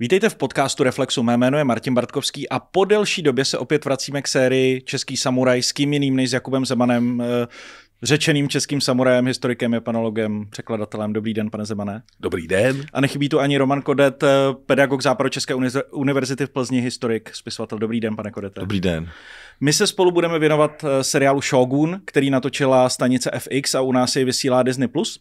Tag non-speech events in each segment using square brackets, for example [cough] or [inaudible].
Vítejte v podcastu Reflexu, mé jméno je Martin Bartkovský a po delší době se opět vracíme k sérii Český samuraj s kým jiným než s Jakubem Zemanem, eh, řečeným českým samurajem, historikem, japanologem, překladatelem. Dobrý den, pane Zemane. Dobrý den. A nechybí tu ani Roman Kodet, eh, pedagog České univerzity v Plzni, historik, spisovatel. Dobrý den, pane Kodete. Dobrý den. My se spolu budeme věnovat eh, seriálu Shogun, který natočila stanice FX a u nás je vysílá Disney+. Plus.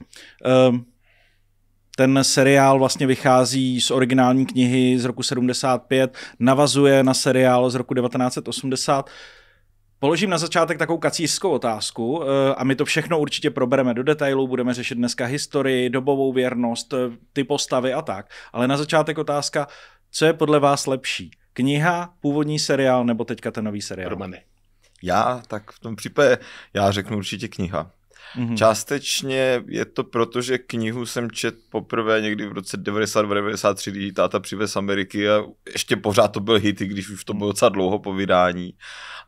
Ten seriál vlastně vychází z originální knihy z roku 75, navazuje na seriál z roku 1980. Položím na začátek takovou kacířskou otázku eh, a my to všechno určitě probereme do detailů, budeme řešit dneska historii, dobovou věrnost, eh, ty postavy a tak. Ale na začátek otázka, co je podle vás lepší? Kniha, původní seriál nebo teďka ten nový seriál? Romany. Já, tak v tom případě, já řeknu určitě kniha. Mm-hmm. Částečně je to proto, že knihu jsem čet poprvé někdy v roce 92-93, táta přivez z Ameriky a ještě pořád to byl hit, i když už to bylo docela dlouho po vydání.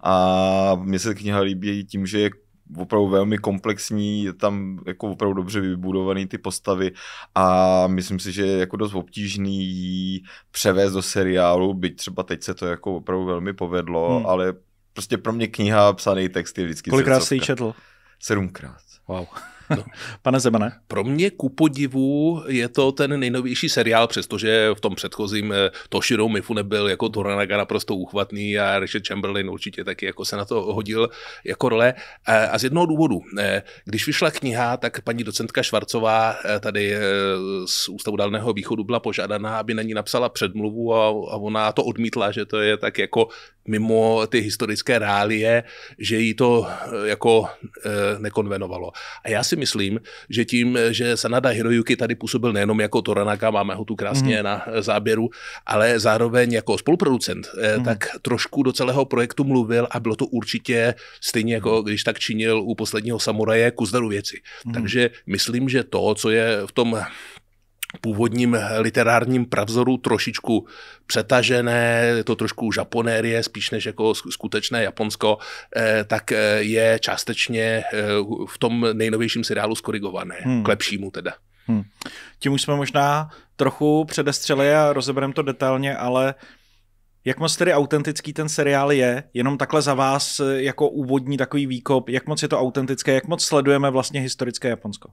A mně se kniha líbí tím, že je opravdu velmi komplexní, je tam jako opravdu dobře vybudovaný ty postavy a myslím si, že je jako dost obtížný ji převést do seriálu, byť třeba teď se to jako opravdu velmi povedlo, hmm. ale prostě pro mě kniha psaný text je vždycky Kolikrát jsi ji četl? Sedmkrát. Wow. [laughs] No. Pane Zemane. Pro mě ku podivu je to ten nejnovější seriál, přestože v tom předchozím eh, Toshiro Mifu nebyl jako Toranaga naprosto úchvatný a Richard Chamberlain určitě taky jako se na to hodil jako role. Eh, a z jednoho důvodu, eh, když vyšla kniha, tak paní docentka Švarcová tady z Ústavu dalného východu byla požádaná, aby na ní napsala předmluvu a, a ona to odmítla, že to je tak jako mimo ty historické reálie, že jí to jako nekonvenovalo. A já si myslím, že tím, že Sanada Hiroyuki tady působil nejenom jako Toranaka, máme ho tu krásně mm. na záběru, ale zároveň jako spoluproducent, mm. tak trošku do celého projektu mluvil a bylo to určitě stejně jako mhm. když tak činil u posledního samuraje kuzdaru věci. Mm. Takže myslím, že to, co je v tom původním literárním pravzoru trošičku přetažené, je to trošku Japonérie, spíš než jako skutečné Japonsko, eh, tak eh, je částečně eh, v tom nejnovějším seriálu skorigované, hmm. k lepšímu teda. Hmm. Tím už jsme možná trochu předestřeli a rozebereme to detailně, ale jak moc tedy autentický ten seriál je, jenom takhle za vás jako úvodní takový výkop, jak moc je to autentické, jak moc sledujeme vlastně historické Japonsko?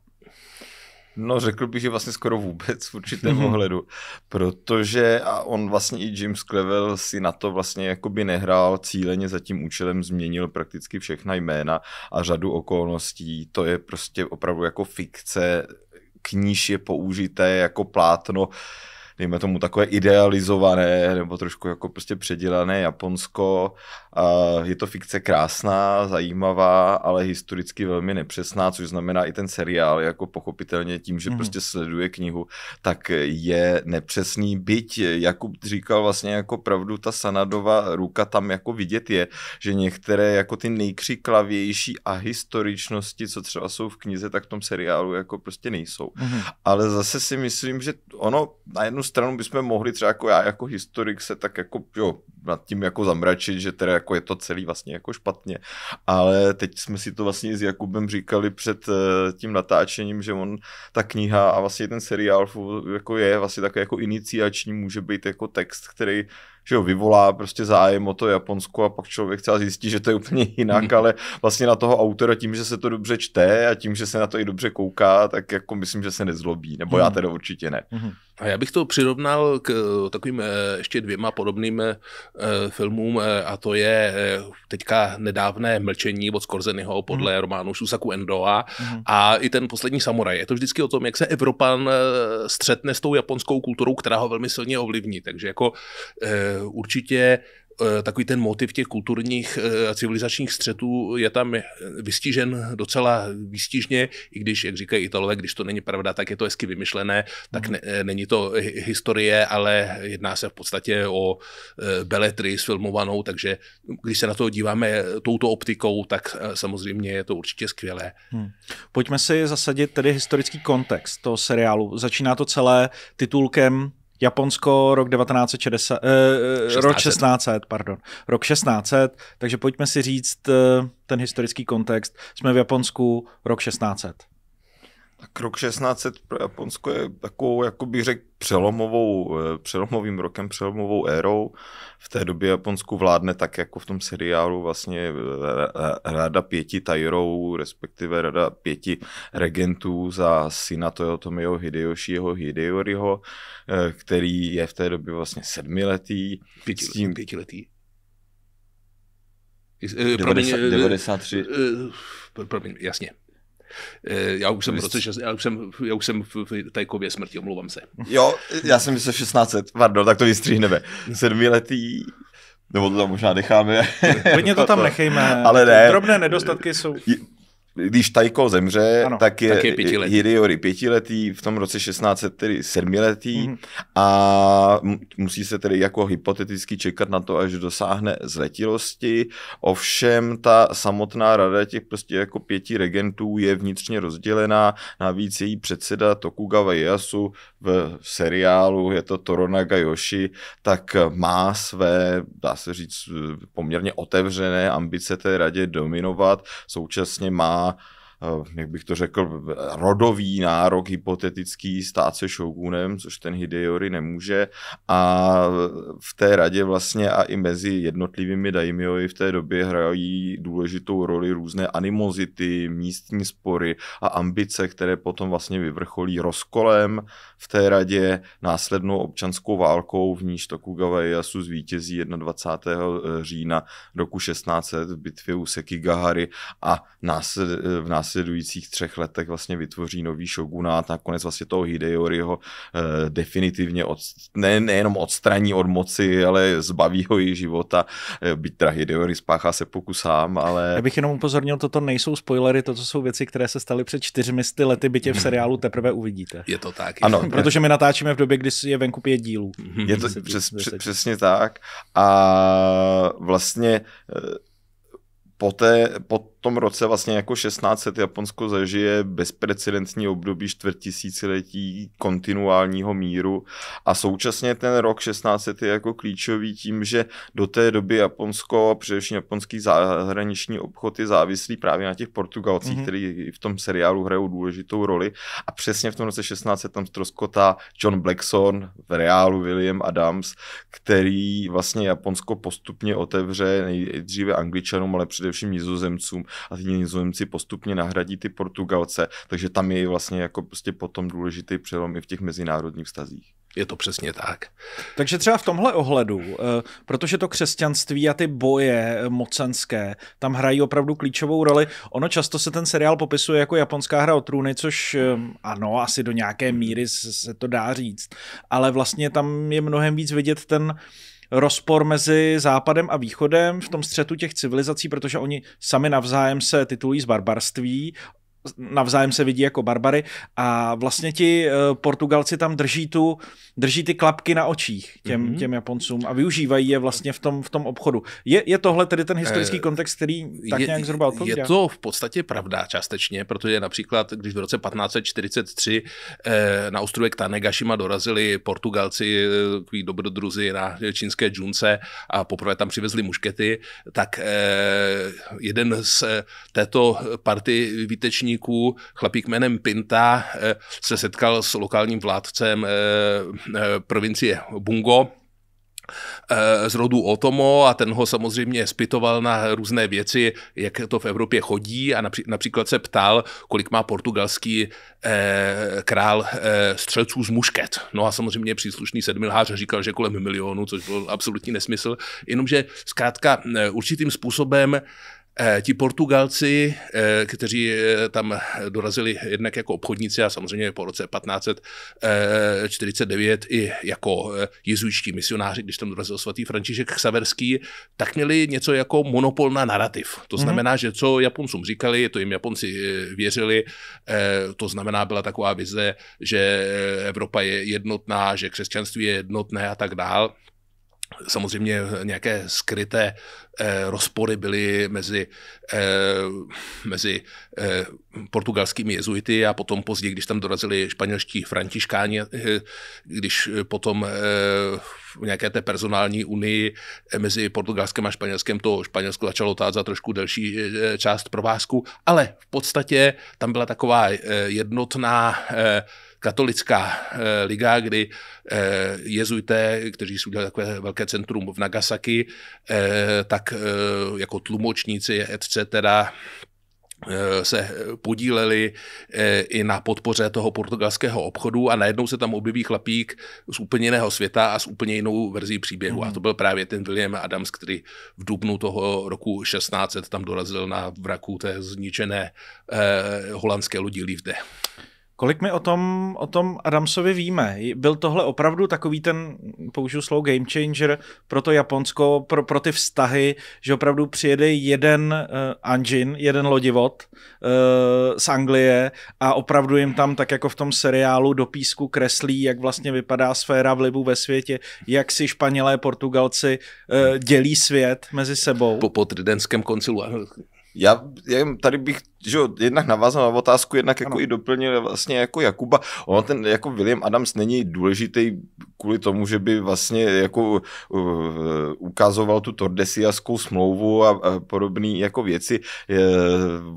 No řekl bych, že vlastně skoro vůbec v určitém mhm. ohledu, protože a on vlastně i Jim Clevel si na to vlastně jakoby nehrál cíleně za tím účelem, změnil prakticky všechna jména a řadu okolností. To je prostě opravdu jako fikce, kníž je použité jako plátno dejme tomu takové idealizované nebo trošku jako prostě předělané Japonsko. Je to fikce krásná, zajímavá, ale historicky velmi nepřesná, což znamená i ten seriál, jako pochopitelně tím, že mm. prostě sleduje knihu, tak je nepřesný. Byť Jakub říkal vlastně jako pravdu, ta Sanadova ruka tam jako vidět je, že některé jako ty nejkřiklavější a historičnosti, co třeba jsou v knize, tak v tom seriálu jako prostě nejsou. Mm. Ale zase si myslím, že ono na jednu stranu bychom mohli třeba jako já jako historik se tak jako jo, nad tím jako zamračit, že teda jako je to celý vlastně jako špatně. Ale teď jsme si to vlastně s Jakubem říkali před eh, tím natáčením, že on ta kniha a vlastně ten seriál jako je vlastně také jako iniciační, může být jako text, který že jo, vyvolá prostě zájem o to Japonsko a pak člověk třeba zjistí, že to je úplně jinak, mm. ale vlastně na toho autora tím, že se to dobře čte a tím, že se na to i dobře kouká, tak jako myslím, že se nezlobí, nebo mm. já mhm. teda určitě ne. Mm. A já bych to přirovnal k eh, takovým eh, ještě dvěma podobným eh, filmům a to je teďka nedávné Mlčení od Skorzenyho podle mm. románu Šusaku Endoa mm. a i ten poslední samuraj. Je to vždycky o tom, jak se Evropan střetne s tou japonskou kulturou, která ho velmi silně ovlivní. Takže jako určitě eh, takový ten motiv těch kulturních eh, a civilizačních střetů je tam vystižen docela výstižně, i když, jak říkají Italové, když to není pravda, tak je to hezky vymyšlené, tak mhm. ne, eh, není to historie, ale jedná se v podstatě o beletry sfilmovanou, takže když se na to díváme touto optikou, tak samozřejmě je to určitě skvělé. Hmm. Pojďme si zasadit tedy historický kontext toho seriálu. Začíná to celé titulkem Japonsko rok 1960, eh, eh, rok 1600, pardon, rok 1600, takže pojďme si říct eh, ten historický kontext. Jsme v Japonsku rok 1600. Tak rok 1600 pro Japonsko je takovou, jako bych řekl, přelomovou, eh, přelomovým rokem, přelomovou érou. V té době Japonsku vládne tak, jako v tom seriálu vlastně eh, eh, rada pěti tajrou, respektive rada pěti regentů za syna Toyotomio Hideyoshiho Hideyoriho, který je v té době vlastně sedmiletý. Pětiletý. tím, pětiletý. Promiň, 93. Promiň, jasně. Eh, já už jsem v roce, prostě já už jsem, já už jsem v tajkově smrti, omlouvám se. Jo, já jsem myslel 16, pardon, tak to vystříhneme. Sedmiletý nebo to tam možná necháme. Hodně to tam [laughs] nechejme. Ale ne. Drobné nedostatky jsou když Tajko zemře, ano, tak je, je pětiletý. pětiletý, v tom roce 16 tedy sedmiletý mm-hmm. a musí se tedy jako hypoteticky čekat na to, až dosáhne zletilosti. Ovšem ta samotná rada těch prostě jako pěti regentů je vnitřně rozdělená, navíc její předseda Tokugawa Ieyasu v seriálu, je to Toronaga Yoshi, tak má své, dá se říct, poměrně otevřené ambice té radě dominovat, současně má Eh, jak bych to řekl, rodový nárok hypotetický stát se šogunem, což ten Hideyori nemůže a v té radě vlastně a i mezi jednotlivými daimyoji v té době hrají důležitou roli různé animozity, místní spory a ambice, které potom vlastně vyvrcholí rozkolem v té radě následnou občanskou válkou, v níž Tokugawa Ieyasu zvítězí 21. Eh, října roku 1600 v bitvě u Sekigahary a násled, eh, v následujících třech letech vlastně vytvoří nový šogunát, nakonec vlastně toho Hideyoriho eh, definitivně od, ne, nejenom odstraní od moci, ale zbaví ho i života, byť teda Hideyori spáchá se pokusám, ale... Já bych jenom upozornil, toto nejsou spoilery, toto jsou věci, které se staly před čtyřmi lety, bytě v seriálu teprve uvidíte. Je to tak. Je. Ano, [laughs] protože my natáčíme v době, kdy je venku pět dílů. Je to přes, přes, přesně tak. A vlastně eh, poté, po, tom roce vlastně jako 1600 Japonsko zažije bezprecedentní období čtvrtisíciletí kontinuálního míru a současně ten rok 1600 je jako klíčový tím, že do té doby Japonsko a především japonský zahraniční obchod je závislý právě na těch Portugalcích, mm-hmm. který v tom seriálu hrajou důležitou roli a přesně v tom roce 1600 tam ztroskotá John Blackson v reálu William Adams, který vlastně Japonsko postupně otevře nejdříve angličanům, ale především nizozemcům a ty Nizozemci postupně nahradí ty Portugalce, takže tam je vlastně jako prostě potom důležitý přelom i v těch mezinárodních vztazích. Je to přesně tak. Takže třeba v tomhle ohledu, eh, protože to křesťanství a ty boje eh, mocenské tam hrají opravdu klíčovou roli. Ono často se ten seriál popisuje jako japonská hra o trůny, což eh, ano, asi do nějaké míry se to dá říct, ale vlastně tam je mnohem víc vidět ten rozpor mezi západem a východem v tom střetu těch civilizací, protože oni sami navzájem se titulují z barbarství, navzájem se vidí jako barbary a vlastně ti eh, Portugalci tam drží tu, drží ty klapky na očích těm, mm-hmm. těm Japoncům a využívají je vlastně v tom, v tom obchodu. Je, je tohle tedy ten historický eh, kontext, který tak je, nějak zhruba odpovídá? Je to v podstatě pravda částečně, protože například, když v roce 1543 eh, na ostrovek Tanegashima dorazili Portugalci, takový dobrodruzi na čínské džunce a poprvé tam přivezli muškety, tak jeden z této party výtečních dělníků, chlapík jménem Pinta, eh, se setkal s lokálním vládcem eh, eh, provincie Bungo, z rodu Otomo a ten ho samozřejmě spytoval na různé věci, jak to v Evropě chodí a například se ptal, kolik má portugalský král střelců z mušket. No a samozřejmě příslušný sedmilhář říkal, že kolem milionu, což byl absolutní nesmysl, jenomže zkrátka určitým způsobem Eh, ti Portugalci, eh, kteří eh, tam dorazili jednak jako obchodníci a samozřejmě po roce 1549 i jako jezuičtí misionáři, když tam dorazil svatý František Xaverský, tak měli něco jako monopol na narrativ. To mhm. znamená, mm-hmm. že co Japoncům říkali, to jim Japonci věřili, to znamená, byla taková vize, že Evropa je jednotná, že křesťanství je jednotné a tak dál. Samozřejmě nějaké skryté eh, rozpory byly mezi, eh, mezi eh, portugalskými jezuity a potom později, když tam dorazili španělští františkáni, eh, když potom eh, v nějaké té personální unii eh, mezi portugalském a španělském to Španělsko začalo tát za trošku delší eh, část provázku, ale v podstatě tam byla taková eh, jednotná eh, katolická eh, liga, kdy eh, jezuité, kteří si udělali takové velké centrum v Nagasaki, eh, tak jako tlumočníci, etc., se podíleli i na podpoře toho portugalského obchodu a najednou se tam objeví chlapík z úplně jiného světa a s úplně jinou verzí příběhu. Mm. A mhm. to byl právě ten William Adams, který v dubnu toho roku 1600 tam dorazil na vraku té zničené eh, holandské lodi Liefde. Kolik my o tom, o tom Adamsovi víme? Byl tohle opravdu takový ten, použiju slovo game changer, pro to Japonsko, pro, pro ty vztahy, že opravdu přijede jeden uh, engine, jeden lodivod uh, z Anglie a opravdu jim tam, tak jako v tom seriálu, do písku kreslí, jak vlastně vypadá sféra vlivu ve světě, jak si Španělé, Portugalci uh, dělí svět mezi sebou. Po, po koncilu já, jen tady bych že jo, jednak navázal na otázku, jednak jako ano. i doplnil vlastně jako Jakuba. Ono ten jako William Adams není důležitý kvůli tomu, že by vlastně jako uh, ukazoval tu tordesiaskou smlouvu a, a podobné jako věci uh,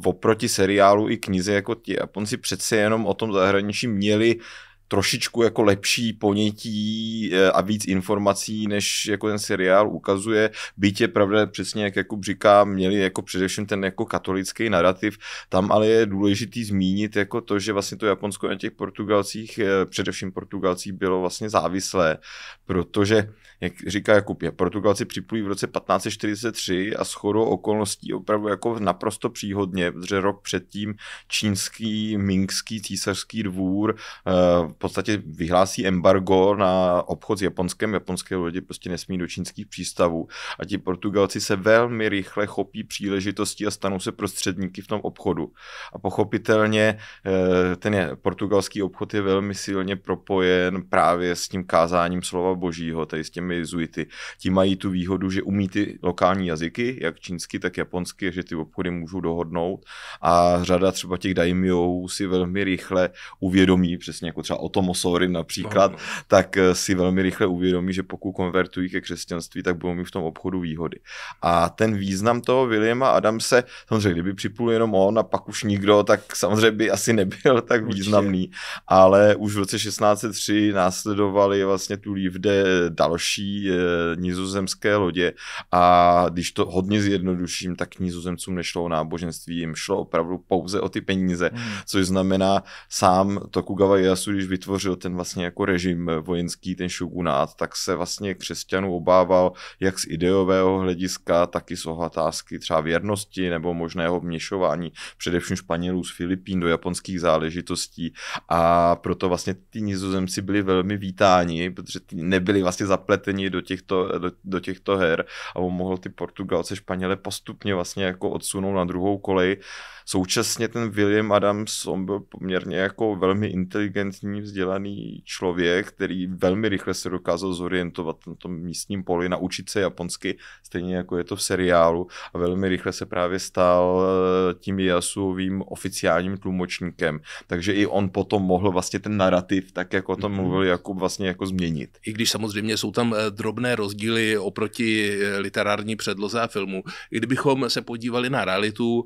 oproti seriálu i knize, jako ti Japonci přece jenom o tom zahraničí měli uh, trošičku jako lepší ponětí eh, a víc informací, než jako ten seriál ukazuje. Byť je pravda, přesně jak Jakub říká, měli jako především ten jako katolický narrativ, tam ale je důležitý zmínit jako to, že vlastně to Japonsko na těch Portugalcích, eh, především Portugalcích bylo vlastně závislé, protože, jak říká Jakub, Portugalci připlují v roce 1543 a shodou okolností opravdu jako naprosto příhodně, protože rok předtím čínský, mingský, císařský dvůr eh, podstatě vyhlásí embargo na obchod s Japonskem, japonské lodě prostě nesmí do čínských přístavů a ti Portugalci se velmi rychle chopí příležitosti a stanou se prostředníky v tom obchodu. A pochopitelně eh, ten je, portugalský obchod je velmi silně propojen právě s tím kázáním slova božího, tedy s těmi jezuity. Ti mají tu výhodu, že umí ty lokální jazyky, jak čínsky, tak japonsky, že ty obchody můžou dohodnout a řada třeba těch daimyou si velmi rychle uvědomí, přesně jako třeba o tom Osorim například, no, no. tak eh, si velmi rychle uvědomí, že pokud konvertují ke křesťanství, tak budou mít v tom obchodu výhody. A ten význam toho Williama Adamse, samozřejmě, kdyby připlul jenom on a pak už nikdo, tak samozřejmě by asi nebyl tak významný, ale už v roce 1603 následovali vlastně tu Lívde eh, další eh, nizozemské lodě a když to hodně zjednoduším, tak nizozemcům nešlo o náboženství, jim šlo opravdu pouze o ty peníze, hmm. což znamená sám Tokugawa Ieyasu, když vytvořil ten vlastně jako režim eh, vojenský, ten šogunát, tak se vlastně křesťanů obával jak z ideového hlediska, tak i z ohatázky třeba věrnosti nebo možného vměšování především Španělů z Filipín do japonských záležitostí a proto vlastně ty nizozemci byli velmi vítáni, protože ty nebyli vlastně zapleteni do těchto, do, do těchto her a on mohl ty Portugalce Španěle postupně vlastně jako odsunout na druhou kolej. Současně ten William Adams, on byl poměrně jako velmi inteligentní, vzdělaný člověk, který velmi rychle se dokázal zorientovat na tom místním poli, naučit se japonsky, stejně jako je to v seriálu a velmi rychle se právě stal eh, tím jasovým oficiálním tlumočníkem. Takže i on potom mohl vlastně ten narrativ, tak jako to mhm. mluvil Jakub, vlastně jako změnit. I když samozřejmě jsou tam eh, drobné rozdíly oproti eh, literární předloze a filmu. I kdybychom se podívali na realitu,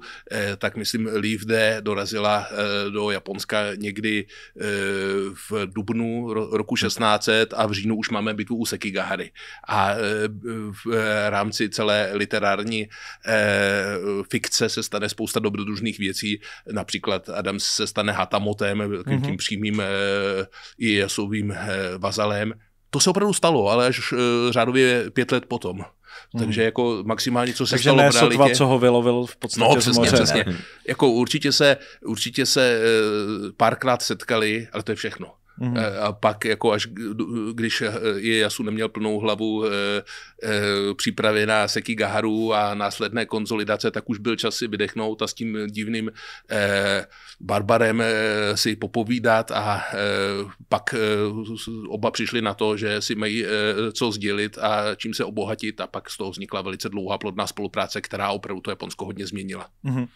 tak myslím, myslím, Leaf D dorazila eh, do Japonska někdy eh, v dubnu roku 1600 mhm. a v říjnu už máme bitvu u Sekigahary. A eh, v rámci celé literární fikce se stane spousta dobrodružných věcí, například Adam se stane Hatamotem, tím, mhm. tím přímým i jasovým vazalem. To se opravdu stalo, ale až řádově pět let potom. Takže hmm. jako maximálně, co se Takže stalo ne v realitě. Sotva, co ho vylovil v podstatě No, přesně, z moře. přesně. jako určitě se, určitě se eh, párkrát setkali, ale to je všechno. Mm-hmm. A pak, jako až když eh, je Jasu neměl plnou hlavu e, e, přípravy na Seki Gaharu a následné konzolidace, tak už byl čas si vydechnout a s tím divným e, barbarem si popovídat a pak oba přišli na to, že si mají co sdělit a čím se obohatit a pak z toho vznikla velice dlouhá plodná spolupráce, která opravdu to Japonsko hodně změnila. Mm-hmm.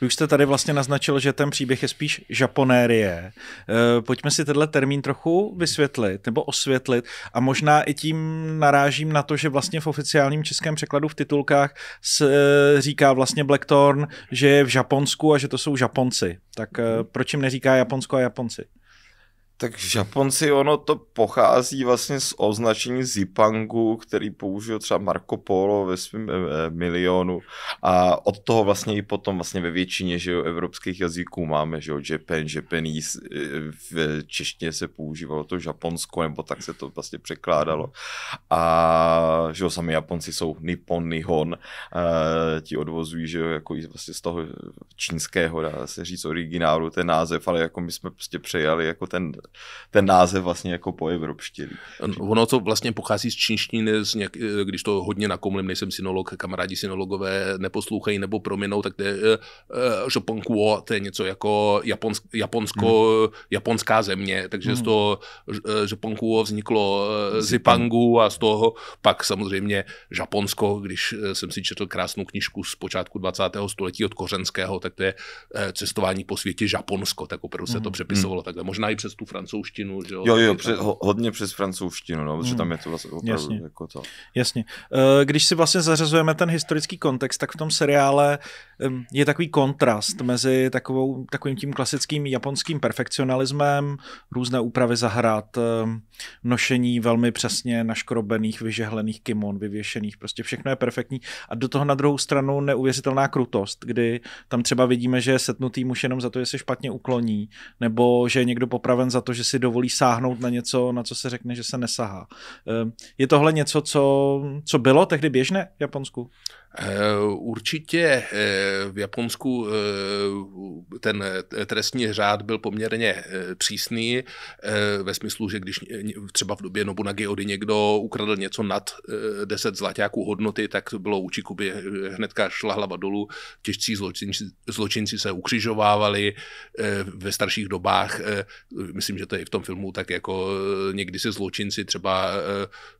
Vy už jste tady vlastně naznačil, že ten příběh je spíš E, Pojďme si tenhle termín trochu vysvětlit nebo osvětlit a možná i tím narážím na to, že vlastně v oficiálním českém překladu v titulkách s, e, říká vlastně Blackthorn, že je v Japonsku a že to jsou Japonci. Tak e, mhm. proč jim neříká Japonsko a Japonci? Tak Japonci, ono to pochází vlastně z označení Zipangu, který použil třeba Marco Polo ve svém e, milionu a od toho vlastně i potom vlastně ve většině že jo, evropských jazyků máme, že jo, Japan, Japanese, eh, v češtině se používalo to Japonsko, nebo tak se to vlastně překládalo a že jo, sami Japonci jsou Nippon, Nihon, e, ti odvozují, že jo, jako vlastně z toho čínského, dá se říct, originálu ten název, ale jako my jsme prostě přejali jako ten ten název vlastně jako po evropštili. Ono to vlastně pochází z čínštiny, z něk- e, když to hodně nakomlím, nejsem synolog, kamarádi synologové neposlouchají nebo prominou, tak to je uh, to je něco jako Japonsk, Japonsko, hmm. japonská země, takže hmm. z toho Žoponkuo vzniklo Zipangu a z toho pak samozřejmě Japonsko, když jsem si četl krásnou knižku z počátku 20. století od Kořenského, tak to je cestování po světě Japonsko, tak opravdu se to hmm. přepisovalo takhle. Možná i přes tu francouzštinu, že jo? Jo, jo, přes, ho, hodně přes francouzštinu, no, protože hmm. tam je to vlastně opravdu Jasně. jako to. Jasně. Eh, když si vlastně zařazujeme ten historický kontext, tak v tom seriále je takový kontrast mezi takovou, takovým tím klasickým japonským perfekcionalismem, různé úpravy zahrad, nošení velmi přesně naškrobených, vyžehlených kimon, vyvěšených, prostě všechno je perfektní. A do toho na druhou stranu neuvěřitelná krutost, kdy tam třeba vidíme, že je setnutý muž jenom za to, že se špatně ukloní, nebo že je někdo popraven za to, že si dovolí sáhnout na něco, na co se řekne, že se nesahá. Ehm, je tohle něco, co, co bylo tehdy běžné v Japonsku? Eh, určitě eh, v Japonsku eh, ten trestní řád byl poměrně přísný ve smyslu, že když třeba v době Nobunagy Ody někdo ukradl něco nad 10 zlatáků hodnoty, tak bylo uči Kuby hnedka šla hlava dolů, těžcí zločinci, zločinci se ukřižovávali ve starších dobách, myslím, že to je i v tom filmu, tak jako někdy si zločinci třeba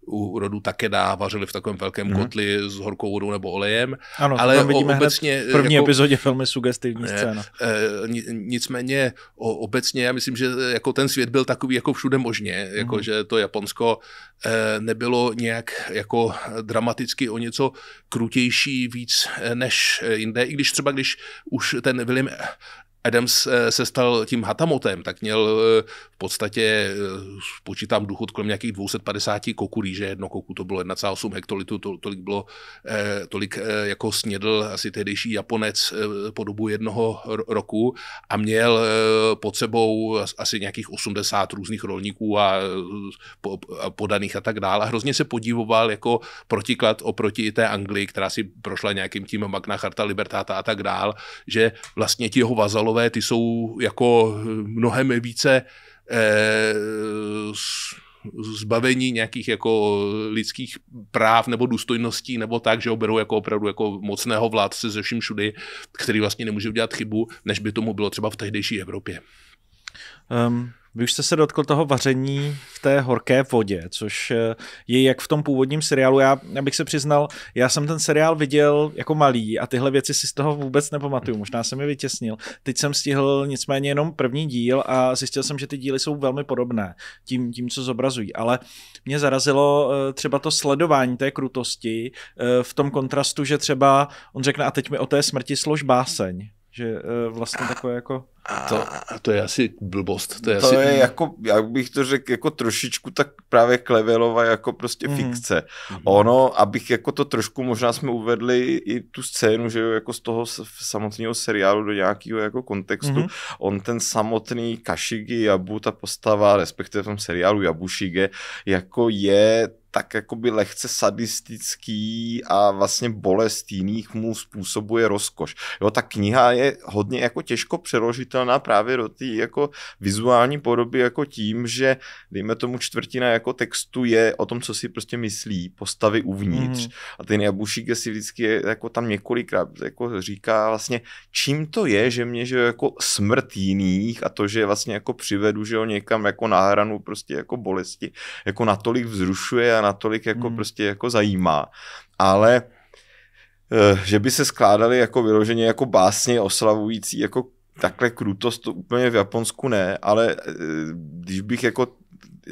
u rodu Takeda vařili v takovém velkém mm-hmm. kotli s horkou vodou nebo olejem, olejem, ano, ale tam vidíme obecně... v první jako, epizodě filmy sugestivní ne, scéna. E, nicméně o, obecně já myslím, že jako ten svět byl takový jako všude možně, jako hmm. že to Japonsko e, nebylo nějak jako dramaticky o něco krutější víc eh, než jinde, i když třeba když už ten William Adams eh, se stal tím hatamotem, tak měl eh, v podstatě, eh, počítám důchod kolem nějakých 250 koků rýže, jedno koku to bylo 1,8 hektolitu, to, tolik bylo, tolik jako snědl asi tehdejší Japonec po dobu jednoho roku a měl pod sebou asi nějakých 80 různých rolníků a podaných a tak dále. A hrozně se podívoval jako protiklad oproti té Anglii, která si prošla nějakým tím Magna Charta Libertata a tak dál, že vlastně ti jeho vazalové Italové, ty jsou jako eh, mnohem více eh, zbavení nějakých jako lidských práv nebo důstojností nebo tak, že ho berou jako opravdu jako mocného vládce ze vším všudy, který vlastně nemůže udělat chybu, než by tomu bylo třeba v tehdejší Evropě. Um, vy už jste se dotkl toho vaření v té horké vodě, což eh, je jak v tom původním seriálu. Já, abych se přiznal, já jsem ten seriál viděl jako malý a tyhle věci si z toho vůbec nepamatuju. Možná jsem je vytěsnil. Teď jsem stihl nicméně jenom první díl a zjistil jsem, že ty díly jsou velmi podobné tím, tím co zobrazují. Ale mě zarazilo eh, třeba to sledování té krutosti eh, v tom kontrastu, že třeba on řekne a teď mi o té smrti slož báseň. Že vlastně takové jako a to, a to je asi blbost. To je, to asi... je jako, jak bych to řekl, jako trošičku tak právě Klevelova jako prostě mm. fikce. Mhm. Ono, abych jako to trošku, možná jsme uvedli i tu scénu, že jo, jako z toho samotného seriálu do nějakého jako kontextu. Mm. On ten samotný Kashigi Jabu, ta postava, respektive v tom seriálu Jabušige, jako je tak jakoby lehce sadistický a vlastně bolest jiných mu způsobuje rozkoš. Jo, ta kniha je hodně jako těžko přeložitelná právě do té jako vizuální podoby jako tím, že dejme tomu čtvrtina jako textu je o tom, co si prostě myslí postavy uvnitř. Mm. A ten Jabušík si vždycky je, jako tam několikrát jako říká vlastně, čím to je, že mě že jako smrt jiných a to, že vlastně jako přivedu, že ho někam jako na hranu prostě jako bolesti, jako natolik vzrušuje a natolik jako hmm. prostě jako zajímá. Ale eh, že by se skládaly jako vyloženě jako básně oslavující jako takhle krutost, to úplně v Japonsku ne, ale eh, když bych jako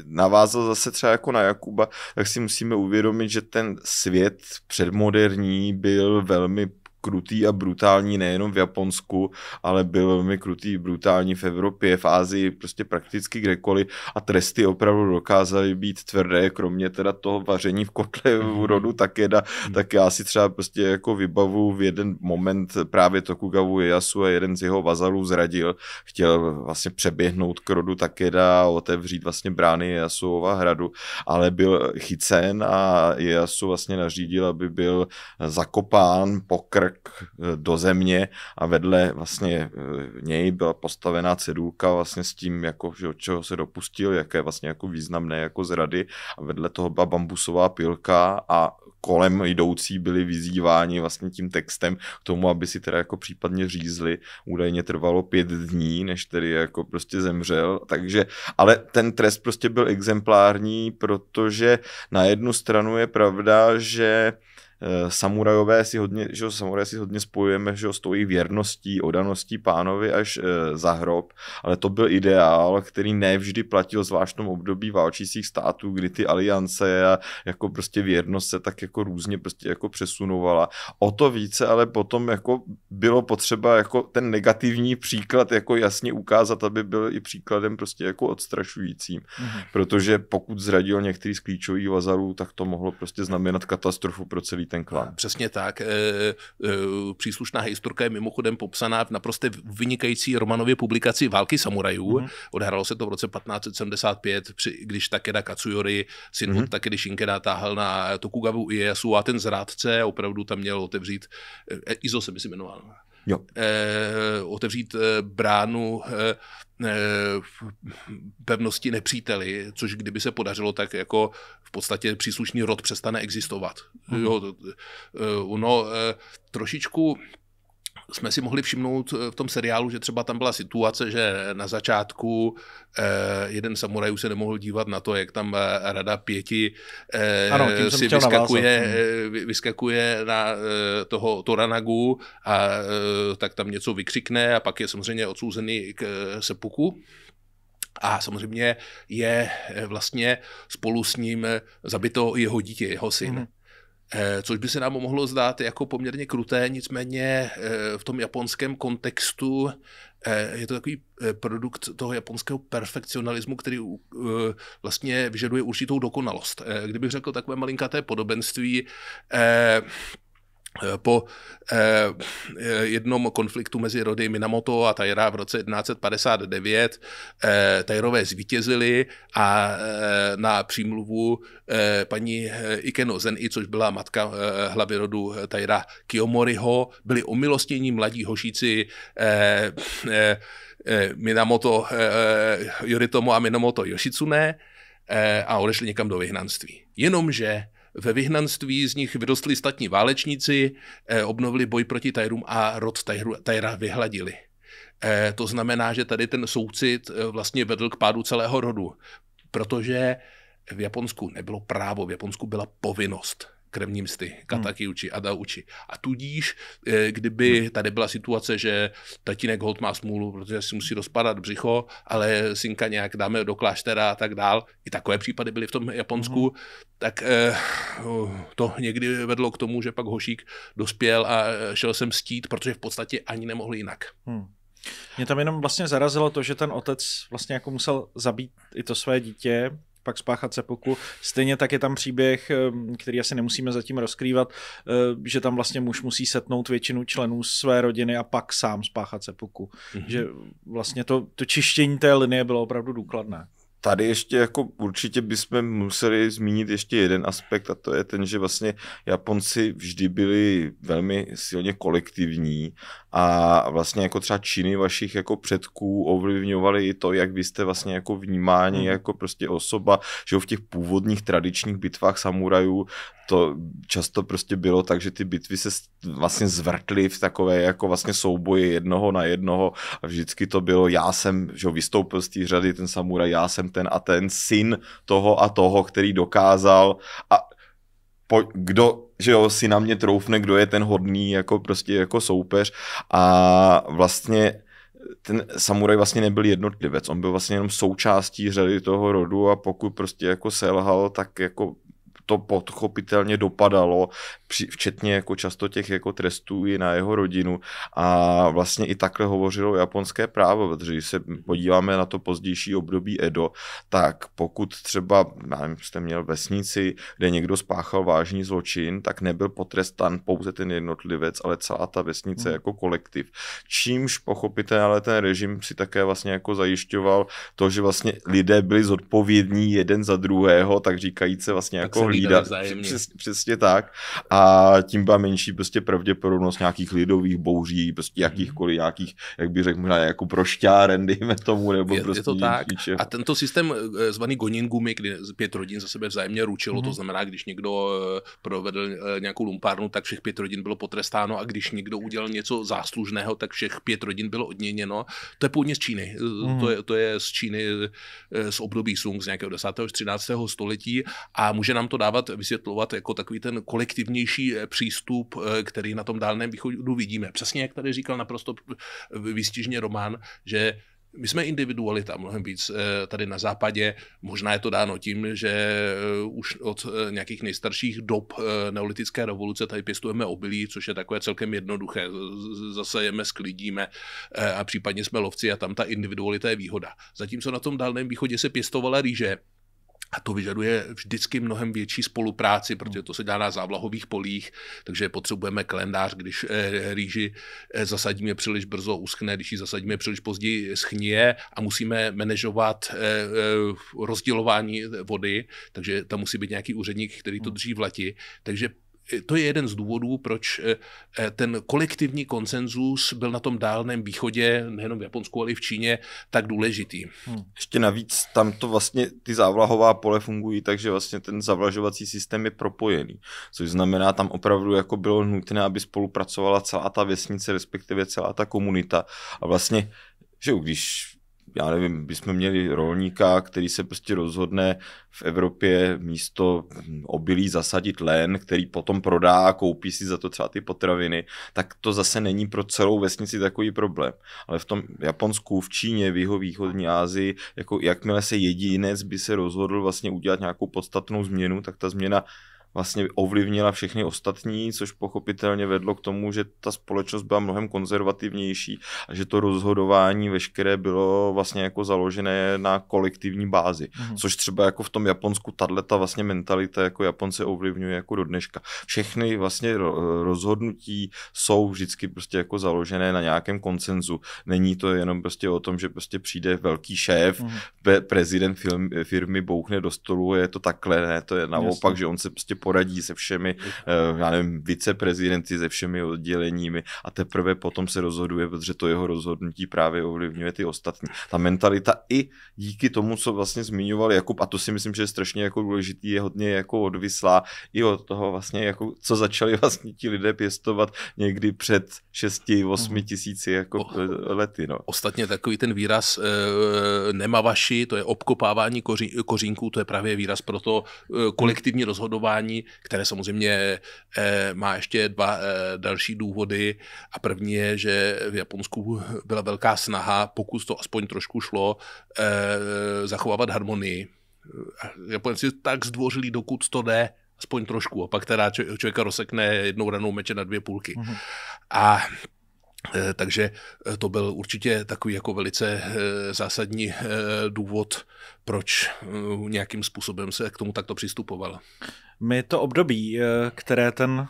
navázal zase třeba jako na Jakuba, tak si musíme uvědomit, že ten svět předmoderní byl velmi krutý a brutální nejenom v Japonsku, ale byl velmi krutý, brutální v Evropě, v Ázii, prostě prakticky kdekoliv a tresty opravdu dokázaly být tvrdé, kromě teda toho vaření v kotle v mhm. rodu Takeda, mhm. tak já si třeba prostě jako vybavu v jeden moment právě Tokugavu Ieyasu a jeden z jeho vazalů zradil, chtěl vlastně přeběhnout k rodu Takeda a otevřít vlastně brány Ieyasuova hradu, ale byl chycen a Ieyasu vlastně nařídil, aby byl zakopán po krk jak eh, do země a vedle vlastně eh, něj byla postavená cedulka vlastně s tím, jako, že od čeho se dopustil, jaké vlastně jako významné jako zrady a vedle toho byla bambusová pilka a kolem jdoucí byli vyzýváni vlastně tím textem k tomu, aby si teda jako případně řízli. Údajně trvalo pět dní, než tedy jako prostě zemřel. Takže, ale ten trest prostě byl exemplární, protože na jednu stranu je pravda, že Eh, samurajové si hodně, že samuraje si hodně spojujeme že s tou věrností, odaností pánovi až eh, za hrob, ale to byl ideál, který nevždy platil, zvlášť v tom období válčících států, kdy ty aliance a jako prostě věrnost se tak jako různě prostě jako přesunovala. O to více ale potom jako bylo potřeba jako ten negativní příklad jako jasně ukázat, aby byl i příkladem prostě jako odstrašujícím, mm-hmm. protože pokud zradil některý z klíčových vazalů, tak to mohlo prostě znamenat katastrofu pro celý ten klan. Přesně tak. E, e, příslušná historka je mimochodem popsaná v naprosto vynikající romanově publikaci Války samurajů. Mm-hmm. Odhrálo se to v roce 1575, při, když Takeda Katsuyori, syn mm-hmm. Takedy Shinkeda, táhl na Tokugavu Ieyasu a ten zrádce opravdu tam měl otevřít, e, eh, Izo se si jmenoval, jo. Eh, otevřít eh, bránu eh, eh, pevnosti nepříteli, což kdyby se podařilo, tak jako v podstatě příslušný rod přestane existovat. Mm-hmm. Jo, eh, ono trošičku jsme si mohli všimnout eh, v tom seriálu, že třeba tam byla situace, že na začátku eh, jeden samurajů se nemohl dívat na to, jak tam eh, rada pěti ano, si vyskakuje, hmm. vyskakuje na toho Toranagu a tak tam něco vykřikne a pak je samozřejmě odsouzený k sepuku. A samozřejmě je vlastně spolu s ním zabito jeho dítě, jeho syn. Mm-hmm. Eh, což by se nám mohlo zdát jako poměrně kruté, nicméně eh, v tom japonském kontextu eh, je to takový produkt toho japonského perfekcionalismu, který vlastně vyžaduje určitou dokonalost. Kdybych řekl takové malinkaté podobenství, Eh, po eh, jednom konfliktu mezi rody Minamoto a Taira v roce 1959 eh, Tajrové zvítězili a eh, na přímluvu eh, paní eh, Ikeno Zen'i, což byla matka eh, hlavy rodu eh, Taira Kiyomoriho, byli omilostnění mladí hošíci eh, eh, Minamoto eh, Yoritomo a Minamoto Yoshitsune eh, a odešli někam do vyhnanství. Jenomže ve vyhnanství z nich vyrostli statní válečníci, eh, obnovili boj proti Tajrům a rod Tajra vyhladili. Eh, to znamená, že tady ten soucit eh, vlastně vedl k pádu celého rodu, protože v Japonsku nebylo právo, v Japonsku byla povinnost krevní msty. Kataki hmm. učí uči, Ada uči. A tudíž, eh, kdyby hmm. tady byla situace, že tatínek Holt má smůlu, protože si musí rozpadat břicho, ale synka nějak dáme do kláštera a tak dál, i takové případy byly v tom Japonsku, hmm. tak eh, to někdy vedlo k tomu, že pak Hošík dospěl a eh, šel jsem stít, protože v podstatě ani nemohl jinak. Hmm. Mě tam jenom vlastně zarazilo to, že ten otec vlastně jako musel zabít i to své dítě, pak spáchat sepoku. Stejně tak je tam příběh, který asi nemusíme zatím rozkrývat, eh, že tam vlastně muž musí setnout většinu členů své rodiny a pak sám spáchat sepoku. Mm-hmm. Že vlastně to, to čištění té linie bylo opravdu důkladné tady ještě jako určitě bychom museli zmínit ještě jeden aspekt a to je ten, že vlastně Japonci vždy byli velmi silně kolektivní a vlastně jako třeba činy vašich jako předků ovlivňovaly i to, jak vy jste vlastně jako vnímáni hmm. jako prostě osoba, že v těch původních tradičních bitvách samurajů to často prostě bylo tak, že ty bitvy se vlastně zvrtly v takové jako vlastně souboje jednoho na jednoho a vždycky to bylo, já jsem, že vystoupil z té řady ten samuraj, já jsem ten a ten syn toho a toho, který dokázal a po, kdo, že jo, si na mě troufne, kdo je ten hodný jako prostě jako soupeř a vlastně ten samuraj vlastně nebyl jednotlivec, on byl vlastně jenom součástí řady toho rodu a pokud prostě jako selhal, tak jako to podchopitelně dopadalo, včetně jako často těch jako trestů i na jeho rodinu. A vlastně i takhle hovořilo japonské právo, protože když se podíváme na to pozdější období Edo, tak pokud třeba nevím, jste měl vesnici, kde někdo spáchal vážný zločin, tak nebyl potrestan pouze ten jednotlivec, ale celá ta vesnice hmm. jako kolektiv. Čímž pochopitelně ale ten režim si také vlastně jako zajišťoval to, že vlastně lidé byli zodpovědní jeden za druhého, tak říkajíce vlastně tak jako hlídat. Přes, přesně tak. A tím byla menší prostě pravděpodobnost nějakých lidových bouří, prostě mhm. jakýchkoliv, nějakých, jak bych řekl, možná jako prošťáren, [laughs] dejme tomu, nebo je, prostě je to prostě tak. A tento systém eh, zvaný Goningumi, kdy pět rodin za sebe vzájemně ručilo, hmm. to mhm. znamená, když někdo eh, provedl eh, nějakou lumpárnu, tak všech pět rodin bylo potrestáno a když někdo udělal něco záslužného, tak všech pět rodin bylo odměněno. To je původně z Číny. Hmm. To, je, to je z Číny z období Sung z nějakého 10. až 13. století a může nám to dát dávat, vysvětlovat jako takový ten kolektivnější eh, přístup, eh, který na tom dálném východu vidíme. Přesně jak tady říkal naprosto eh, výstižně Román, že my jsme individualita mnohem víc tady na západě. Možná je to dáno tím, že už od nějakých nejstarších dob neolitické revoluce tady pěstujeme obilí, což je takové celkem jednoduché. Zase jeme, sklidíme a případně jsme lovci a tam ta individualita je výhoda. Zatímco na tom dálném východě se pěstovala rýže, a to vyžaduje vždycky mnohem větší spolupráci, protože to se dělá na závlahových polích, takže potřebujeme kalendář, když eh, rýži eh, zasadíme příliš brzo, uschne, když ji zasadíme příliš později, schnije a musíme manažovat eh, rozdělování vody, takže tam musí být nějaký úředník, který to hmm. drží v lati. Takže Eh, to je jeden z důvodů, proč eh, eh, ten kolektivní konsenzus byl na tom dálném východě, nejenom v Japonsku, ale i v Číně, tak důležitý. Hmm. Ještě navíc tam to vlastně, ty závlahová pole fungují, takže vlastně ten zavlažovací systém je propojený, což znamená, tam opravdu jako bylo nutné, aby spolupracovala celá ta vesnice, respektive celá ta komunita. A vlastně, že když já nevím, bychom měli rolníka, který se prostě rozhodne v Evropě místo obilí zasadit len, který potom prodá a koupí si za to třeba ty potraviny, tak to zase není pro celou vesnici takový problém. Ale v tom Japonsku, v Číně, v jeho východní Asii, jako jakmile se jedinec by se rozhodl vlastně udělat nějakou podstatnou změnu, tak ta změna vlastně ovlivnila všechny ostatní, což pochopitelně vedlo k tomu, že ta společnost byla mnohem konzervativnější a že to rozhodování veškeré bylo vlastně jako založené na kolektivní bázi, mm-hmm. což třeba jako v tom Japonsku tato ta vlastně mentalita jako Japonce ovlivňuje jako do dneška. Všechny vlastně rozhodnutí jsou vždycky prostě jako založené na nějakém koncenzu. Není to jenom prostě o tom, že prostě přijde velký šéf, mm-hmm. prezident firmy, firmy bouchne do stolu, je to takhle, ne, to je naopak, Jasně. že on se prostě poradí se všemi, eh, já nevím, viceprezidenty, se všemi odděleními a teprve potom se rozhoduje, protože to jeho rozhodnutí právě ovlivňuje ty ostatní. Ta mentalita i díky tomu, co vlastně zmiňoval Jakub, a to si myslím, že je strašně jako důležitý, je hodně jako odvislá i od toho vlastně, jako, co začali [laughs] vlastně ti lidé pěstovat někdy před 6-8 mhm. tisíci jako oh. lety. No. Ostatně takový ten výraz e, nemavaši, to je obkopávání koři, kořínků, to je právě výraz pro to e, kolektivní rozhodování zadání, které samozřejmě eh, má ještě dva eh, další důvody. A první je, že v Japonsku byla velká snaha, pokud to aspoň trošku šlo, eh, zachovávat harmonii. Japonci tak zdvořili, dokud to jde, aspoň trošku. A pak teda člověka rozsekne jednou ranou meče na dvě půlky. Mm-hmm. A takže to byl určitě takový jako velice zásadní důvod, proč nějakým způsobem se k tomu takto přistupovalo my to období, eh, které ten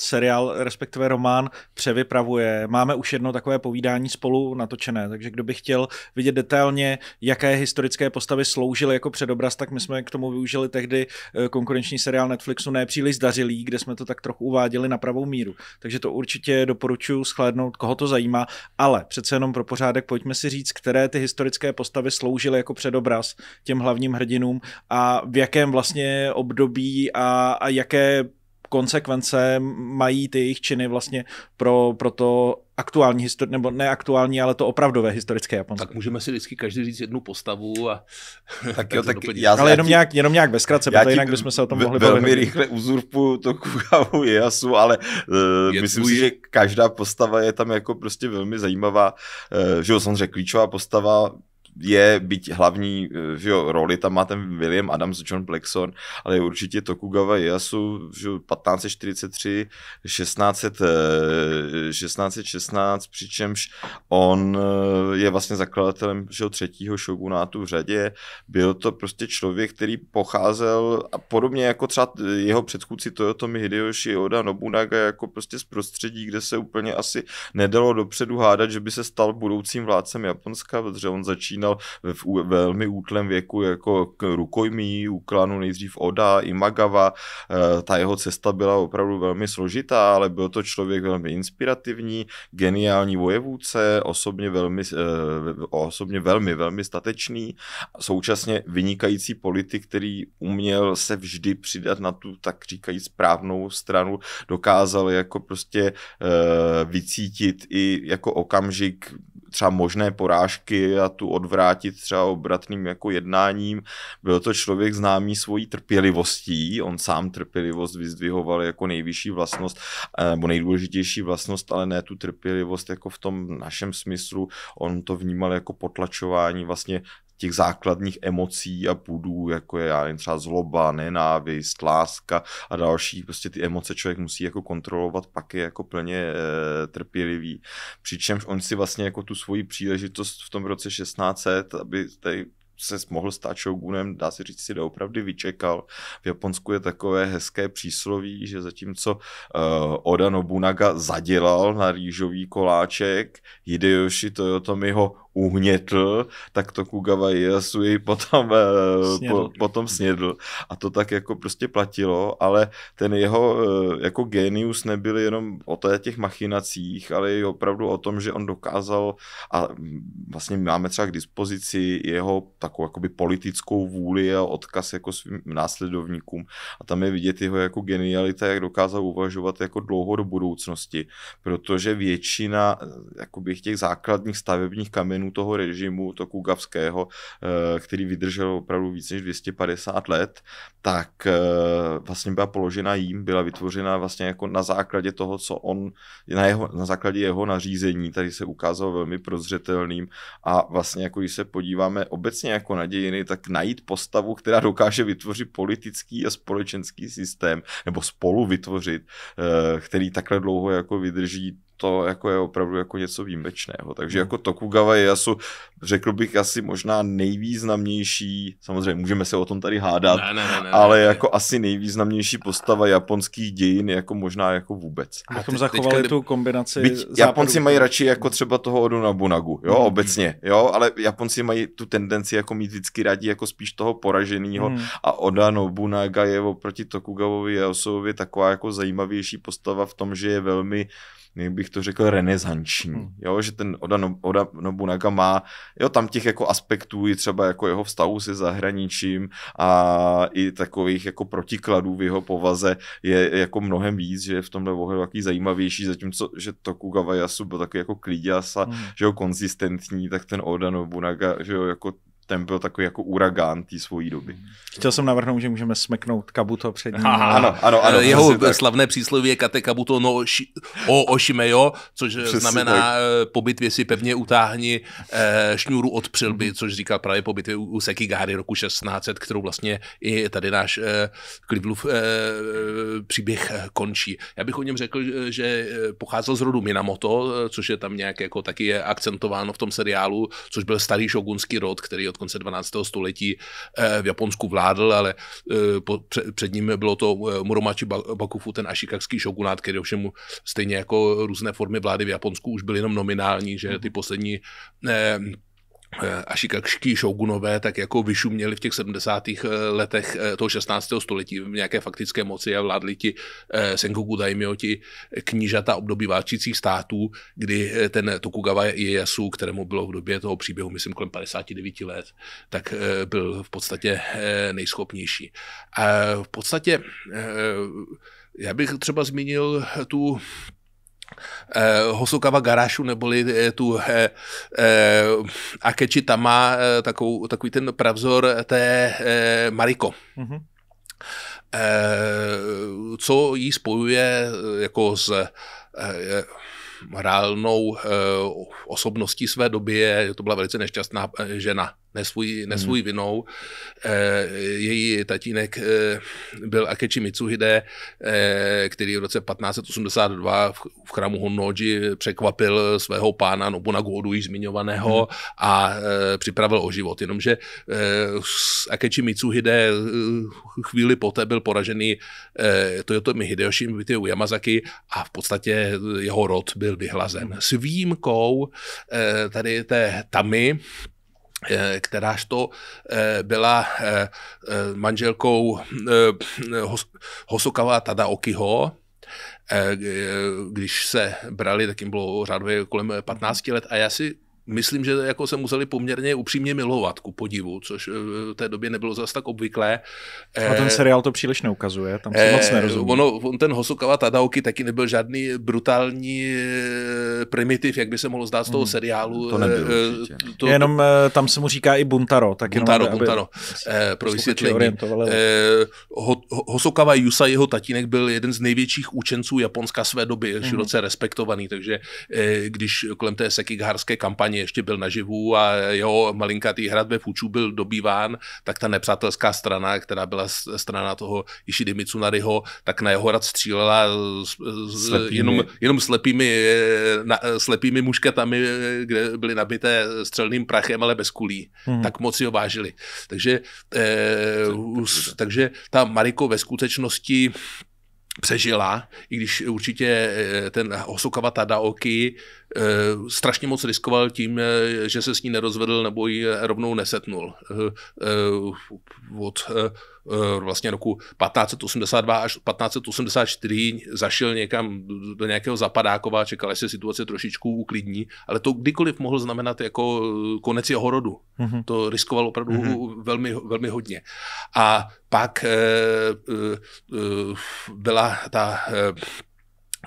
seriál, respektive román převypravuje, máme už jedno takové povídání spolu natočené, takže kdo by chtěl vidět detailně, jaké historické postavy sloužily jako předobraz, tak my jsme k tomu využili tehdy eh, konkurenční seriál Netflixu Nepříliš zdařilý, kde jsme to tak trochu uváděli na pravou míru. Takže to určitě doporučuji shlédnout, koho to zajímá, ale přece jenom pro pořádek pojďme si říct, které ty historické postavy sloužily jako předobraz těm hlavním hrdinům a v jakém vlastně období a, a jaké konsekvence mají ty jejich činy vlastně pro, pro to aktuální histori- nebo neaktuální, ale to opravdové historické Japonsko. Tak můžeme si vždycky každý říct jednu postavu a [laughs] tak jo, tak já, ale já jenom, ti, nějak, jenom nějak bez zkratce, protože jinak bychom se o tom mohli velmi bavit. rychle uzurpu to Kugavu Jasu, ale uh, je myslím tvůj... si, že každá postava je tam jako prostě velmi zajímavá. Uh, že jo, samozřejmě klíčová postava je, byť hlavní eh, že jo, roli tam má ten William Adams, John Plexon, ale je určitě Tokugawa Ieyasu, 1543, 1600, 1616, přičemž on eh, je vlastně zakladatelem že jo, třetího šogunátu v řadě. Byl to prostě člověk, který pocházel a podobně jako třeba jeho předchůdci Toyotomi Hideyoshi, Oda Nobunaga, jako prostě z prostředí, kde se úplně asi nedalo dopředu hádat, že by se stal budoucím vládcem Japonska, protože on začíná začínal v velmi útlém věku jako rukojmí u klanu nejdřív Oda, Imagawa. E, ta jeho cesta byla opravdu velmi složitá, ale byl to člověk velmi inspirativní, geniální vojevůdce, osobně velmi, e, osobně velmi, velmi statečný, současně vynikající politik, který uměl se vždy přidat na tu, tak říkají, správnou stranu, dokázal jako prostě e, vycítit i jako okamžik třeba možné porážky a tu odvrátit třeba obratným jako jednáním. Byl to člověk známý svojí trpělivostí, on sám trpělivost vyzdvihoval jako nejvyšší vlastnost eh, nebo nejdůležitější vlastnost, ale ne tu trpělivost jako v tom našem smyslu. On to vnímal jako potlačování vlastně těch základních emocí a půdů, jako je já nevím, třeba zloba, nenávist, láska a další, prostě ty emoce člověk musí jako kontrolovat, pak je jako plně e, trpělivý. Přičemž on si vlastně jako tu svoji příležitost v tom roce 1600, aby tady se mohl stát šogunem, dá se říct, si doopravdy vyčekal. V Japonsku je takové hezké přísloví, že zatímco uh, Oda Nobunaga zadělal na rýžový koláček, Hideyoshi Toyotomi ho uhnětl, tak to Kugawa Ieyasu jej potom, eh, po, potom snědl. A to tak jako prostě platilo, ale ten jeho eh, jako genius nebyl jenom o těch machinacích, ale i opravdu o tom, že on dokázal a vlastně máme třeba k dispozici jeho takovou jakoby politickou vůli a odkaz jako svým následovníkům a tam je vidět jeho jako genialita, jak dokázal uvažovat jako dlouho do budoucnosti, protože většina eh, jakoby těch základních stavebních kamenů zločinů toho režimu, to Kugavského, eh, který vydržel opravdu víc než 250 let, tak eh, vlastně byla položena jím, byla vytvořena vlastně jako na základě toho, co on, na, jeho, na základě jeho nařízení, tady se ukázal velmi prozřetelným a vlastně jako když se podíváme obecně jako na dějiny, tak najít postavu, která dokáže vytvořit politický a společenský systém, nebo spolu vytvořit, eh, který takhle dlouho jako vydrží, to jako je opravdu jako něco výjimečného. Takže hmm. jako Tokugawa Ieyasu řekl bych asi možná nejvýznamnější, samozřejmě můžeme se o tom tady hádat, ne, ne, ne, ne, ale ne, jako asi nejvýznamnější postava japonských dějin jako možná jako vůbec. Abychom zachovali teďka, tu kombinaci byť západu. Japonci mají radši jako třeba toho Odu Nobunagu, jo, hmm. obecně, jo, ale Japonci mají tu tendenci jako mít vždycky rádi jako spíš toho poraženého hmm. a Oda Nobunaga je oproti Tokugavovi Ieyasovi taková jako zajímavější postava v tom, že je velmi uh, jak bych to řekl, renesanční. Hmm. Jo, že ten Oda, no, Oda Nobunaga má, jo, tam těch jako aspektů i třeba jako jeho vztahu se zahraničím a i takových jako protikladů v jeho povaze je jako mnohem víc, že je v tomhle ohledu takový zajímavější, zatímco, že Tokugawa Yasu byl takový jako klíďas a hmm. že jo, konzistentní, tak ten Oda Nobunaga, že jo, jako ten byl takový jako uragán té svojí doby. Hmm. Chtěl jsem navrhnout, že můžeme smeknout Kabuto před ním. [laughs] Aha, ano, ano, ano, eh, jeho slavné přísloví je Kate Kabuto no ši, o ošimejo, což Přesný, znamená tak. Eh, po bitvě si pevně utáhni eh, šňůru od přilby, mhm. což říkal právě po bitvě u, Sekigáry roku 1600, kterou vlastně i tady náš Klivluv příběh končí. Já bych o něm řekl, že pocházel z rodu Minamoto, což je tam nějak jako taky je akcentováno v tom seriálu, což byl starý šogunský rod, který od konce 12. století eh, v Japonsku vládl, ale eh, před, ním bylo to eh, Muromachi Bakufu, ten ašikakský šogunát, který ovšem stejně jako různé formy vlády v Japonsku už byly jenom nominální, že mhm. ty poslední Eh, ašikaští šogunové tak jako vyšuměli v těch 70. Eh, letech eh, toho 16. století v nějaké faktické moci a vládli ti Sengoku daimyo, ti knížata období válčících států, kdy ten Tokugawa Ieyasu, kterému bylo v době toho příběhu, myslím, kolem 59 let, tak byl v podstatě nejschopnější. A v podstatě já bych třeba zmínil tu eh, Hosokawa Garašu, neboli eh, tu eh, eh, Akechi Tama, eh, takovou, takový ten pravzor té eh, Mariko. Mm-hmm. Eh, co ji spojuje eh, jako s eh, reálnou eh, osobností své doby je, že to byla velice nešťastná eh, žena nesvůj, mhm. nesvůj hmm. vinou. E, její tatínek e, byl Akechi Mitsuhide, e, který v roce 1582 v, v chrámu Honnoji překvapil svého pána Nobunagodu, již zmiňovaného, hmm. a e, připravil o život. Jenomže e, Akechi Mitsuhide e, chvíli poté byl poražený e, Toyotomi Hideyoshim u Yamazaki a v podstatě jeho rod byl vyhlazen. Hmm. S výjimkou e, tady té Tamy, Eh, kteráž to eh, byla eh, manželkou Hosokava Tadaokiho, když se brali, tak jim bylo řádově kolem 15 let a já si myslím, že jako se museli poměrně upřímně milovat, ku podivu, což eh, v té době nebylo zas tak obvyklé. A ten eh, seriál to příliš neukazuje, tam se moc eh, nerozumí. Ono, on ten Hosokawa Tadaoki taky nebyl žádný brutální primitiv, jak by se mohlo zdát z toho hmm. seriálu. to nebyl to, Jenom tam se mu říká i Buntaro. Tak Buntaro, jenom, Buntaro. aby, pro vysvětlení. Hosokawa Yusa, jeho tatínek, byl jeden z největších učenců Japonska své doby, hmm. široce respektovaný, takže když kolem té Sekigharské kampaně ještě byl naživu a jeho malinkatý hrad ve Fuču byl dobýván, tak ta nepřátelská strana, která byla strana toho Ishidi Mitsunariho, tak na jeho hrad střílela slepými. Jenom, jenom slepými, na, slepými mušketami, kde byly nabité střelným prachem, ale bez kulí. Hmm. Tak moc si ho vážili. Takže, eh, us, takže ta Mariko ve skutečnosti přežila, i když určitě eh, ten Hosokawa Tadaoki Eh, strašně moc riskoval tím, eh, že se s ní nerozvedl nebo ji eh, rovnou nesetnul. Od vlastně roku 1582 až 1584 zašel někam do nějakého zapadákova, čekal, až se situace trošičku uklidní, ale to kdykoliv mohl znamenat jako konec jeho rodu. Mm-hmm. To riskoval opravdu mm-hmm. velmi, velmi hodně. A pak byla ta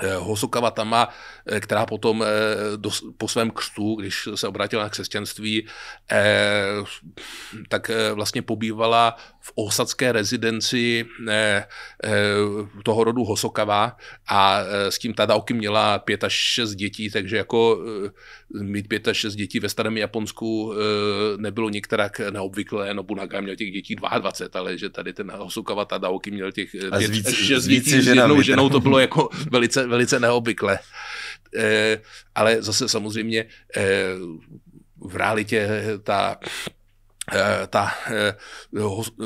Eh, Hosokawa Tama, eh, která potom eh, po svém křtu, když se obrátila na křesťanství, tak vlastně pobývala v osadské rezidenci eh, eh, toho rodu Hosokava a eh, s tím Tadaoki měla pět až šest dětí, takže jako mít pět až šest dětí ve starém Japonsku nebylo některak neobvyklé. Nobunaga měl těch dětí 22, ale že tady ten Hosokawa Tadaoki měl těch pět, víc, šest dětí s jednou ženou, to bylo jako velice, velice neobvyklé. Ale zase samozřejmě v realitě ta Eh, ta, eh,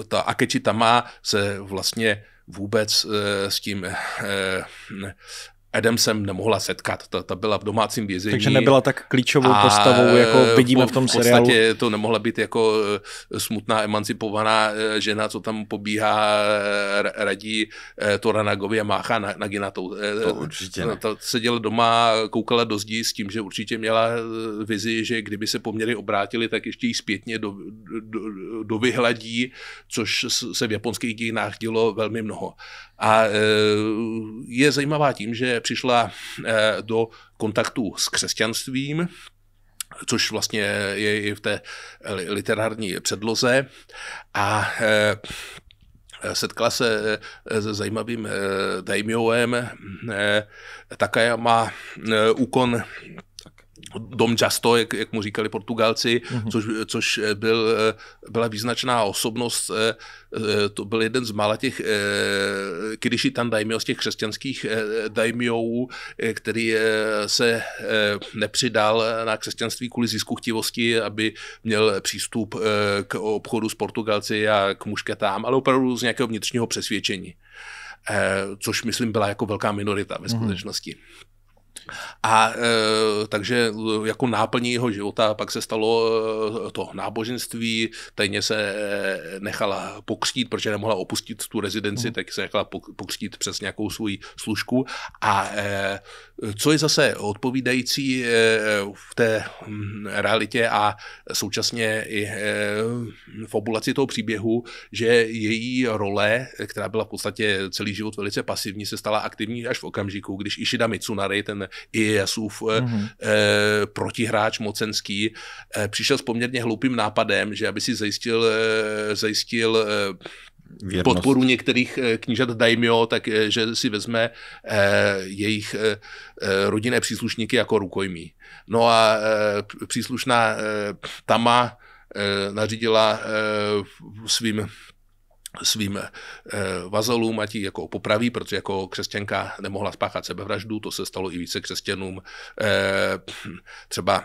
ta Akechi Tama se vlastně vůbec eh, s tím Adamsem nemohla setkat. Ta, ta byla v domácím vězení. Takže nebyla tak klíčovou a postavou, jako eh, vidíme v, tom seriálu. V podstatě seriálu. to nemohla být jako eh, smutná emancipovaná eh, žena, co tam pobíhá, radí Toranagovi a mácha na, na Ginatou. To určitě ne. Ta seděla doma, koukala do zdí s tím, že určitě měla vizi, že kdyby se poměry obrátily, tak ještě jí zpětně do, do, do vyhladí, což se v japonských dějinách dělo velmi mnoho. A je zajímavá tím, že přišla eh, do kontaktu s křesťanstvím, což vlastně je i v té literární předloze. A eh, setkala se eh, s zajímavým daimyoem má Úkon Dom Justo, jak, jak mu říkali Portugalci, mm-hmm. což, což eh, byl, eh, byla význačná osobnost, eh, to byl jeden z mála těch tam daimyo, z těch křesťanských daimyou, který se nepřidal na křesťanství kvůli zisku chtivosti, aby měl přístup k obchodu s Portugalci a k mušketám, ale opravdu z nějakého vnitřního přesvědčení, což myslím byla jako velká minorita ve mhm. skutečnosti. Mm-hmm. A e, takže e, jako náplní jeho života pak se stalo e, to náboženství, tajně se e, nechala pokřtít, protože nemohla opustit tu rezidenci, hmm. tak se nechala pokřtít přes nějakou svůj služku. A e, co je zase odpovídající e, v té m, hm, realitě a současně i e, obulaci toho příběhu, že její role, která byla v podstatě celý život velice pasivní, se stala aktivní až v okamžiku, když Ishida Mitsunari, ten i Jasův mm-hmm. e, protihráč mocenský, e, přišel s poměrně hloupým nápadem, že aby si zajistil, e, zajistil e, podporu některých knížat daimyo, takže si vezme e, jejich e, rodinné příslušníky jako rukojmí. No a e, příslušná e, Tama e, nařídila e, svým svým eh, vazalům, ať ji jako popraví, protože jako křesťanka nemohla spáchat sebevraždu, to se stalo i více křesťanům eh, třeba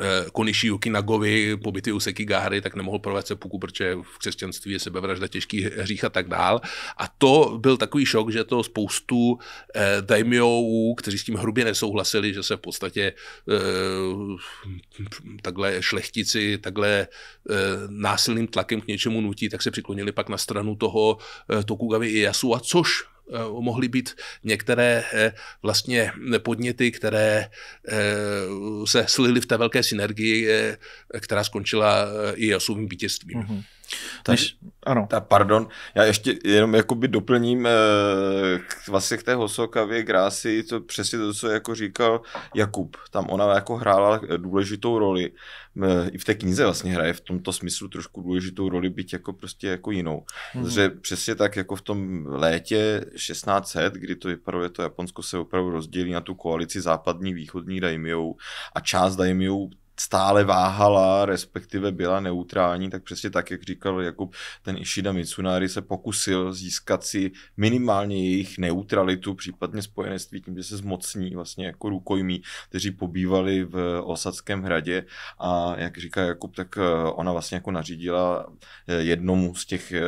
Eh, Konishi Yukinagovi, pobyty u Sekigahary, tak nemohl provést puku, protože v křesťanství je sebevražda těžký hřích a tak dál. A to byl takový šok, že to spoustu eh, daimyou, kteří s tím hrubě nesouhlasili, že se v podstatě eh, takhle šlechtici, takhle eh, násilným tlakem k něčemu nutí, tak se přiklonili pak na stranu toho eh, Tokugavy Iyasu. a což Eh, mohly být některé eh, vlastně podněty, které eh, se slily v té velké synergii, která skončila i osobním vítězstvím. Mm-hmm. Tak, než, ano. Ta, pardon, já ještě jenom jakoby doplním eh, vlastně k té Hosokavě Grásy, to přesně to, co jako říkal Jakub. Tam ona jako hrála eh, důležitou roli. Eh, I v té knize vlastně hraje v tomto smyslu trošku důležitou roli, být jako prostě jako jinou. Mm-hmm. Že přesně tak jako v tom létě 1600, kdy to vypadalo, to Japonsko se opravdu rozdělí na tu koalici západní, východní daimyou a část daimyou stále váhala, respektive byla neutrální, tak přesně tak, jak říkal Jakub, ten Ishida Mitsunari se pokusil získat si minimálně jejich neutralitu, případně spojenectví tím, že se zmocní vlastně jako rukojmí, kteří pobývali v Osadském hradě a jak říká Jakub, tak eh, ona vlastně jako nařídila eh, jednomu z těch eh,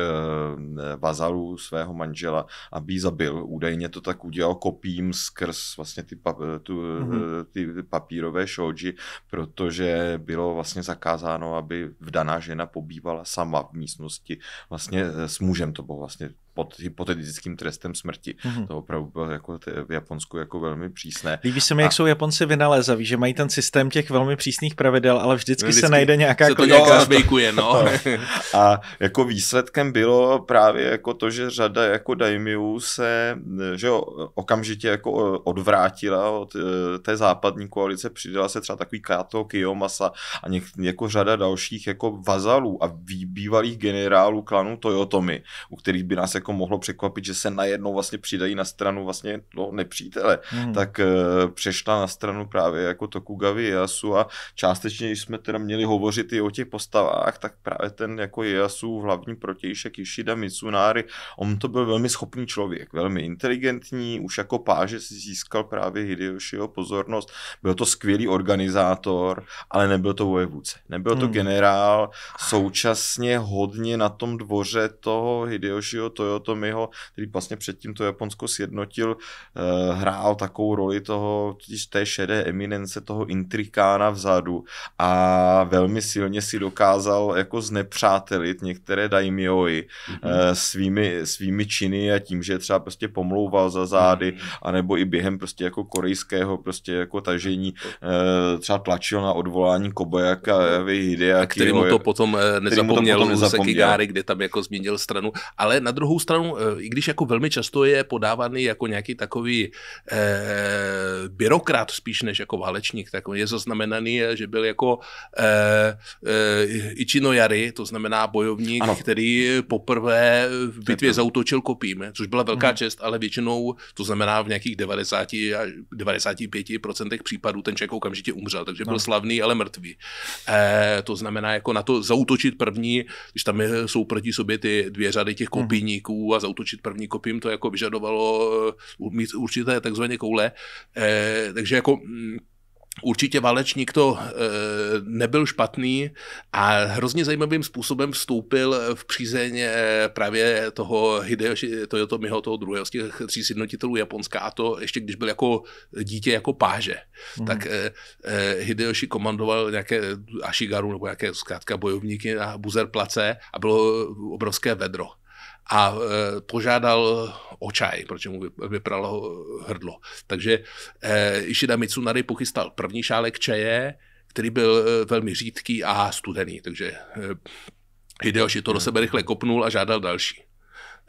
vazalů svého manžela, aby ji zabil. Údajně to tak udělal kopím skrz vlastně ty, pap- tu, mm-hmm. ty papírové šoji, protože protože bylo vlastně zakázáno, aby vdaná žena pobývala sama v místnosti. Vlastně eh, s mužem to bylo vlastně pod hypotetickým trestem smrti. Mm-hmm. To opravdu bylo jako v Japonsku jako velmi přísné. Líbí se mi, a... jak jsou Japonci vynalézaví, že mají ten systém těch velmi přísných pravidel, ale vždycky, vždycky se najde nějaká se to nějaká zbejkuje, no. [laughs] a jako výsledkem bylo právě jako to, že řada jako daimiů se že jo, okamžitě jako eh, odvrátila od eh, té západní koalice, přidala se třeba takový Kato Kiyomasa a něk, jako řada dalších jako vazalů a bývalých generálů klanu Toyotomi, u kterých by nás jako jako mohlo překvapit, že se najednou vlastně přidají na stranu vlastně no, nepřítele, hmm. tak uh, přešla na stranu právě jako Tokugawa Ieyasu a částečně, když jsme teda měli hovořit i o těch postavách, tak právě ten jako Ieyasu hlavní protějšek Ishida Mitsunari, on to byl velmi schopný člověk, velmi inteligentní, už jako páže si získal právě Hideyoshiho pozornost, byl to skvělý organizátor, ale nebyl to vojevůdce, nebyl to hmm. generál, současně hodně na tom dvoře toho Hideyoshiho Toyota Tomiho, který vlastně předtím to Japonsko sjednotil, eh, hrál takovou roli toho, té šedé eminence, toho intrikána vzadu a velmi silně si dokázal jako znepřátelit některé daimyoji mm-hmm. svými, svými činy a tím, že třeba prostě pomlouval za zády, mm-hmm. anebo i během prostě jako korejského prostě jako tažení eh, třeba tlačil na odvolání Kobayaka, mhm. Hidea, který mu to potom nezapomněl, nezapomněl. Sekigáry, kde tam jako změnil stranu, ale na druhou stranu, eh, i když jako velmi často je podávaný jako nějaký takový eh, byrokrat spíš než jako válečník, tak je zaznamenaný, eh, že byl jako eh, eh, Ichino Yari, to znamená bojovník, ano. který poprvé v bitvě zautočil kopím, eh, což byla velká hmm. čest, ale většinou, to znamená v nějakých 90 až 95% případů ten člověk okamžitě umřel, takže byl no. slavný, ale mrtvý. Eh, to znamená jako na to zautočit první, když tam jsou proti sobě ty dvě řady těch mhm. kopíníků, kopníků a zautočit první kopím, to jako vyžadovalo eh, mít určité takzvané koule. E, takže jako mm, Určitě válečník to e, nebyl špatný a hrozně zajímavým způsobem vstoupil v přízeň právě toho Hideyoshi Toyotomiho, toho druhého z těch tří sjednotitelů Japonska a to ještě když byl jako dítě, jako páže. Mm. Tak e, Hideyoshi komandoval nějaké Ashigaru nebo nějaké zkrátka bojovníky na Buzer place a bylo obrovské vedro a e, požádal o čaj, protože mu vypralo hrdlo. Takže e, Ishida Mitsunari pochystal první šálek čaje, který byl e, velmi řídký a studený, takže Hideoši to do hmm. sebe rychle kopnul a žádal další.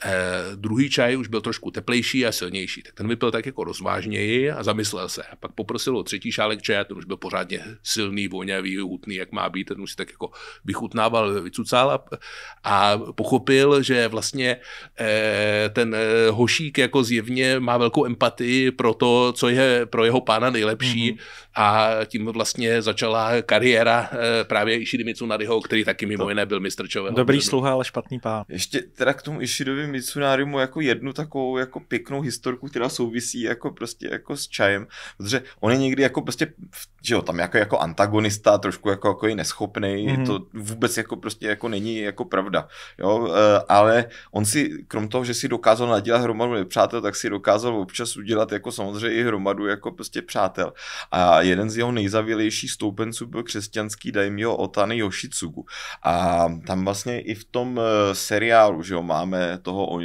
Eh, druhý čaj už byl trošku teplejší a silnější, tak ten vypil tak jako rozvážněji a zamyslel se. A pak poprosil o třetí šálek čaje, ten už byl pořádně silný, voňavý, hutný, jak má být, ten už si tak jako vychutnával, vycucál a, a pochopil, že vlastně eh, ten eh, hošík jako zjevně má velkou empatii pro to, co je pro jeho pána nejlepší mm-hmm. a tím vlastně začala kariéra eh, právě Ishidy Mitsunariho, který taky mimo jiné byl mistr Dobrý sluha, ale špatný pán. Ještě teda k tomu Ishidovi Mitsunari mu jako jednu takovou jako pěknou historku, která souvisí jako prostě jako s čajem, protože on je někdy jako prostě v že jo, tam jako, jako antagonista, trošku jako, jako i neschopný, mm-hmm. to vůbec jako prostě jako není jako pravda, jo, e, ale on si, krom toho, že si dokázal nadělat hromadu nepřátel, tak si dokázal občas udělat jako samozřejmě i hromadu jako prostě přátel. A jeden z jeho nejzavělejších stoupenců byl křesťanský daimyo Otany Yoshitsugu. A tam vlastně i v tom e, seriálu, že jo, máme toho o,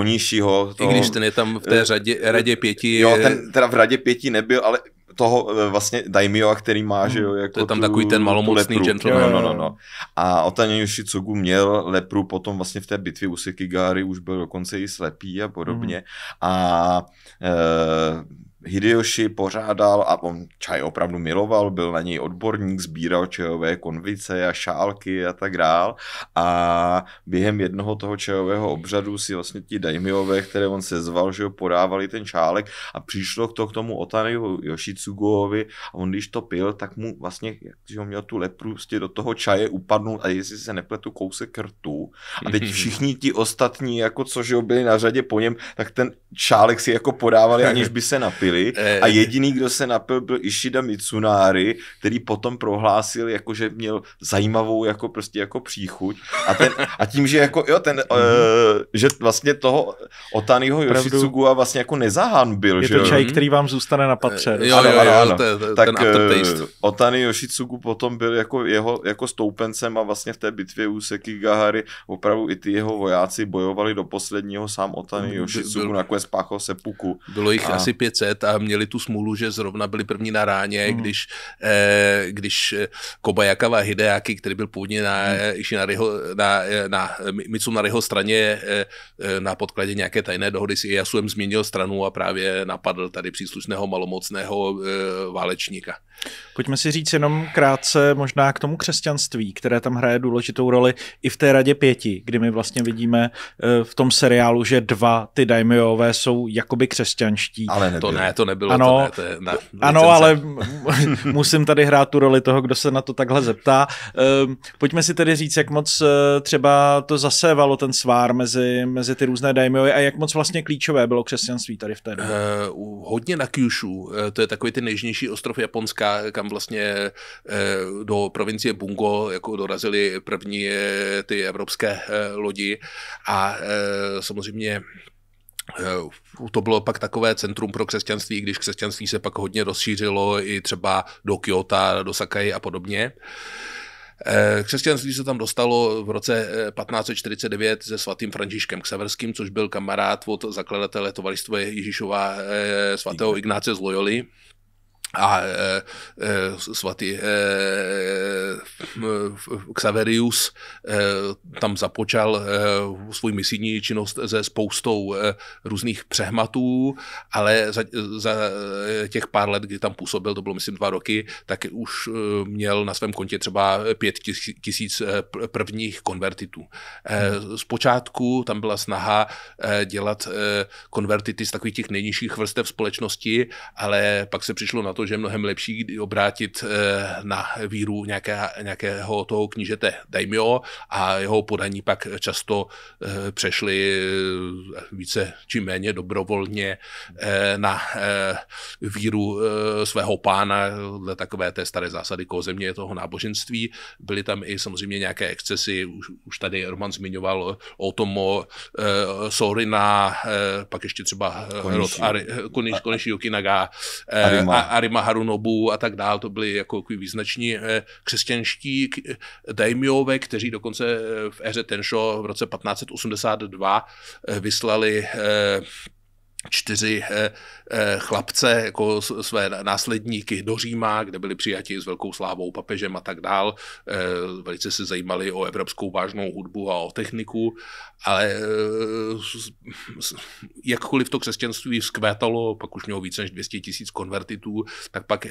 e, nižšího Toho, I když ten je tam v té e, řadě, radě pěti. Jo, ten teda v radě pěti nebyl, ale toho eh, vlastně daimio, který má, že hmm, jo, jako To je tam tu, takový ten malomocný gentleman. No, no, no. A Otani Yoshitsugu měl lepru potom vlastně v té bitvě u Sekigari, už byl dokonce i slepý a podobně. Mm. A e, Hideyoshi pořádal a on čaj opravdu miloval, byl na něj odborník, sbíral čajové konvice a šálky a tak dál a během jednoho toho čajového obřadu si vlastně ti daimyové, které on sezval, že ho podávali ten šálek a přišlo to k tomu Otany Yoshitsugovi a on když to pil, tak mu vlastně, když ho měl tu lepru, prostě do toho čaje upadnul a jestli se nepletu kousek krtu a teď [laughs] všichni ti ostatní, jako že byli na řadě po něm, tak ten šálek si jako podávali, aniž by se napil pili eh, eh, a eh. jediný, kdo se napil, byl Ishida Mitsunari, který potom prohlásil, jako, že měl zajímavou jako prostě jako příchuť a, ten, a tím, že jako, jo, ten, uh, že vlastně toho Otaniho Yoshitsugu vlastně jako nezahanbil. Je že to čaj, mhm. který vám zůstane na patře. Jo, ano, jo, jo, ano. To je, to tak ten Otani Yoshitsugu potom byl jako jeho jako stoupencem a vlastně v té bitvě u Sekigahary opravdu i ty jeho vojáci bojovali do posledního, sám Otani Yoshitsugu nakonec páchal puku. Bylo jich a... asi 500 let a měli tu smůlu, že zrovna byli první na ráně, hmm. když, eh, když eh, Kobayakava Hideaki, který byl původně na, hmm. na, eh, na, na jeho straně eh, eh, na podkladě nějaké tajné dohody s Iasuem změnil stranu a právě napadl tady příslušného malomocného eh, válečníka. Pojďme si říct jenom krátce možná k tomu křesťanství, které tam hraje důležitou roli i v té radě pěti, kdy my vlastně vidíme eh, v tom seriálu, že dva ty daimyové jsou jakoby křesťanští. Ale nebylo. to ne, to nebylo. Ano, to ne, to je ne, ano ale [laughs] musím tady hrát tu roli toho, kdo se na to takhle zeptá. Ehm, pojďme si tedy říct, jak moc eh, třeba to zasévalo ten svár mezi, mezi ty různé daimyové a jak moc vlastně klíčové bylo křesťanství tady v té době. Uh, hodně na Kyushu, to je takový ty nejžnější ostrov japonská kam vlastně eh, do provincie Bungo jako dorazily první eh, ty evropské eh, lodi a samozřejmě to bylo pak takové centrum pro křesťanství, když křesťanství se pak hodně rozšířilo i třeba do Kyoto, do Sakai a podobně. Křesťanství se tam dostalo v roce 1549 se svatým Františkem Ksaverským, což byl kamarád od zakladatele tovaristva Ježíšova svatého Ignáce z Loyoli a e, e, svatý e, e, Xaverius e, tam započal e, svůj misijní činnost se spoustou e, různých přehmatů, ale za, za e, těch pár let, kdy tam působil, to bylo myslím dva roky, tak už e, měl na svém kontě třeba pět tisíc e, prvních konvertitů. E, zpočátku tam byla snaha e, dělat e, konvertity z takových těch nejnižších vrstev společnosti, ale pak se přišlo na to, že je mnohem lepší obrátit eh, na víru nějaké, nějakého toho knížete Daimyo a jeho podaní pak často eh, přešli eh, více či méně dobrovolně na víru svého pána, dle takové té staré zásady koho země toho náboženství. Byly tam i samozřejmě nějaké excesy, už, už tady Roman zmiňoval o tom o Sorina, pak ještě třeba Konishio Kinaga, Arima. Harima Harunobu a tak dál, to byli jako význační eh, křesťanští eh, daimyové, kteří dokonce eh, v éře Tensho v roce 1582 vyslali čtyři eh, eh, chlapce jako své následníky do Říma, kde byli přijati s velkou slávou papežem a tak dál. Eh, velice se zajímali o evropskou vážnou hudbu a o techniku, ale jakkoliv to křesťanství vzkvétalo, pak už mělo více než 200 tisíc konvertitů, tak pak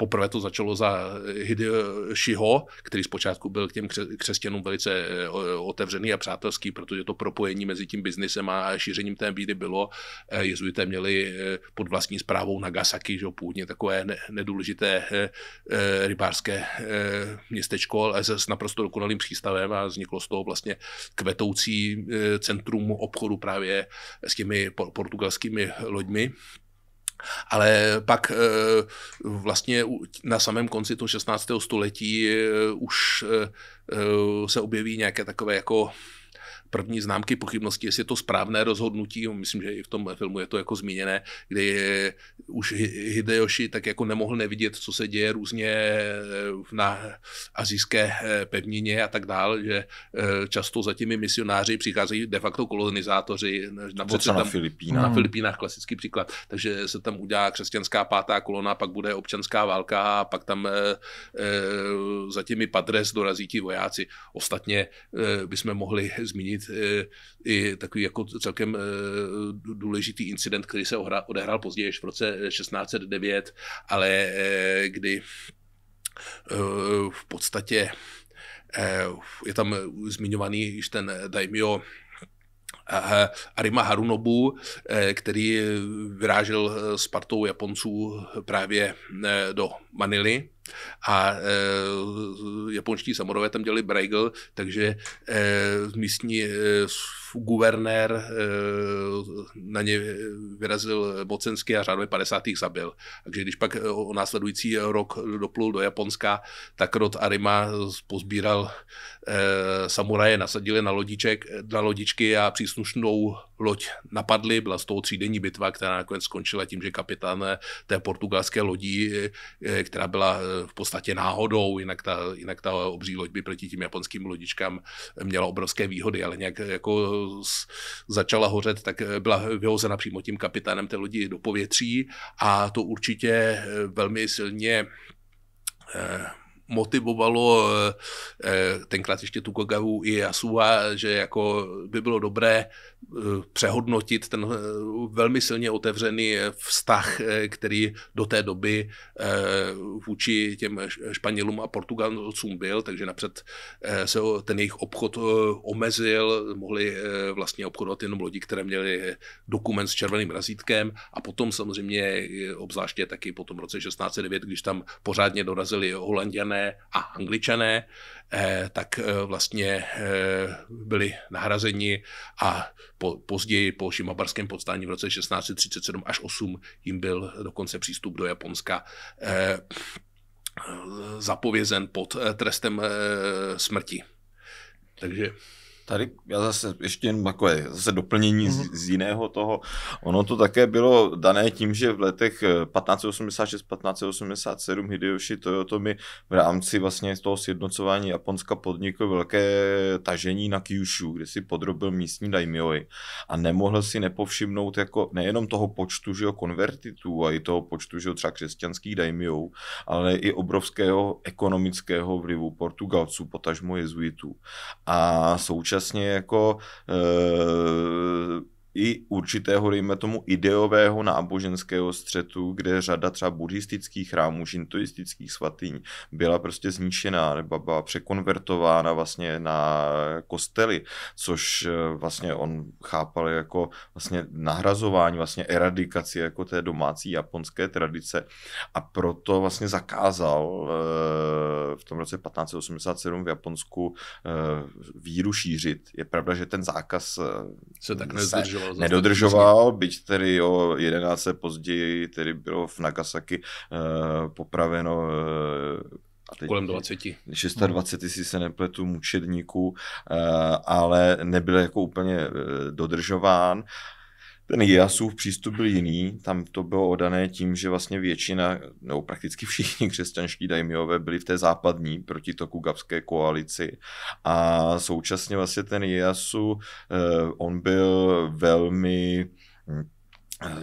Poprvé to začalo za Hideoshiho, který zpočátku byl k těm křesťanům velice eh, otevřený a přátelský, protože to propojení mezi tím biznesem a šířením té bídy bylo. Eh, jezuité měli eh, pod vlastní zprávou Nagasaki, že původně takové nedůležité rybářské městečko, ale s naprosto dokonalým přístavem a vzniklo z toho vlastně kvetoucí centrum obchodu právě s těmi portugalskými loďmi. Ale pak eh, vlastně na samém konci toho 16. století eh, už eh, se objeví nějaké takové jako první známky pochybnosti, jestli je to správné rozhodnutí, myslím, že i v tom filmu je to jako zmíněné, kdy je, už Hideyoshi tak jako nemohl nevidět, co se děje různě eh, na azijské eh, pevnině a tak dál, že eh, často za těmi misionáři přicházejí de facto kolonizátoři. Na, tam, na Filipínách. Na Filipínách, klasický příklad. Takže se tam udělá křesťanská pátá kolona, pak bude občanská válka a pak tam e, e, za těmi padres dorazí ti vojáci. Ostatně e, bychom mohli zmínit zmínit eh, i takový jako celkem eh, důležitý incident, který se odehrál později v roce 1609, eh, ale kdy v podstatě je tam zmiňovaný již ten Daimio. Eh, eh, Arima Harunobu, eh, který vyrážel s partou Japonců právě do Manily a japonští samorové tam dělali Bregel, takže místní guvernér eh, na ně vyrazil mocensky a řádově 50. zabil. Takže když pak eh, o následující rok doplul do Japonska, tak rod Arima pozbíral eh, samuraje, nasadili na, lodiček, na lodičky a příslušnou loď napadli, byla z toho třídenní bitva, která nakonec skončila tím, že kapitán té portugalské lodí, eh, která byla eh, v podstatě náhodou, jinak ta, jinak ta obří loď by proti tím japonským lodičkám měla obrovské výhody, ale nějak eh, jako začala hořet, tak byla vyhozena přímo tím kapitánem té lodi do povětří a to určitě velmi silně motivovalo eh, eh, tenkrát ještě tu Kogavu i Yasuha, že jako by bylo dobré eh, přehodnotit ten velmi silně otevřený vztah, který do té doby vůči těm Španělům a Portugalcům byl, takže napřed se ten jejich obchod omezil, mohli vlastně obchodovat jenom lodi, které měly dokument s červeným razítkem a potom samozřejmě obzvláště taky po tom roce 1609, když tam pořádně dorazili holanděné a Angličané, eh, tak eh, vlastně eh, byli nahrazeni a po, později po šimabarském podstání v roce 1637 až 8 jim byl dokonce přístup do Japonska zapovězen pod trestem smrti. Takže Tady já zase ještě jenom takové zase doplnění mm-hmm. z, mhm. z jiného toho. Ono to také bylo dané tím, že v letech 1586, eh, 1587 Hideyoshi Toyotomi v rámci vlastně toho sjednocování Japonska podnikl velké tažení na Kyushu, kde si podrobil místní daimyoi a nemohl si nepovšimnout jako nejenom toho počtu že jo, konvertitů a i toho počtu že jo, třeba křesťanských daimyou, ale i obrovského ekonomického vlivu Portugalců, potažmo jezuitů. A současně současně jako eh, i určitého, dejme tomu, ideového náboženského střetu, kde řada třeba buddhistických chrámů, šintoistických svatyň byla prostě zničená nebo byla překonvertována vlastně na kostely, což eh, vlastně on chápal jako vlastně nahrazování, vlastně eradikaci jako té domácí japonské tradice a proto vlastně zakázal eh, v tom roce 1587 v Japonsku eh, víru šířit. Je pravda, že ten zákaz se tak nezdržel nedodržoval. Nedodržoval, zase. byť tedy o 11 později tedy bylo v Nagasaki uh, popraveno uh, teď kolem 20. 26, tisíc se nepletu, mučedníků, eh, ale nebyl jako úplně dodržován. Ten Jasův přístup byl jiný, tam to bylo odané tím, že vlastně většina, nebo prakticky všichni křesťanští dajmiové byli v té západní proti toku gabské koalici a současně vlastně ten Jasu, eh, on byl velmi hm,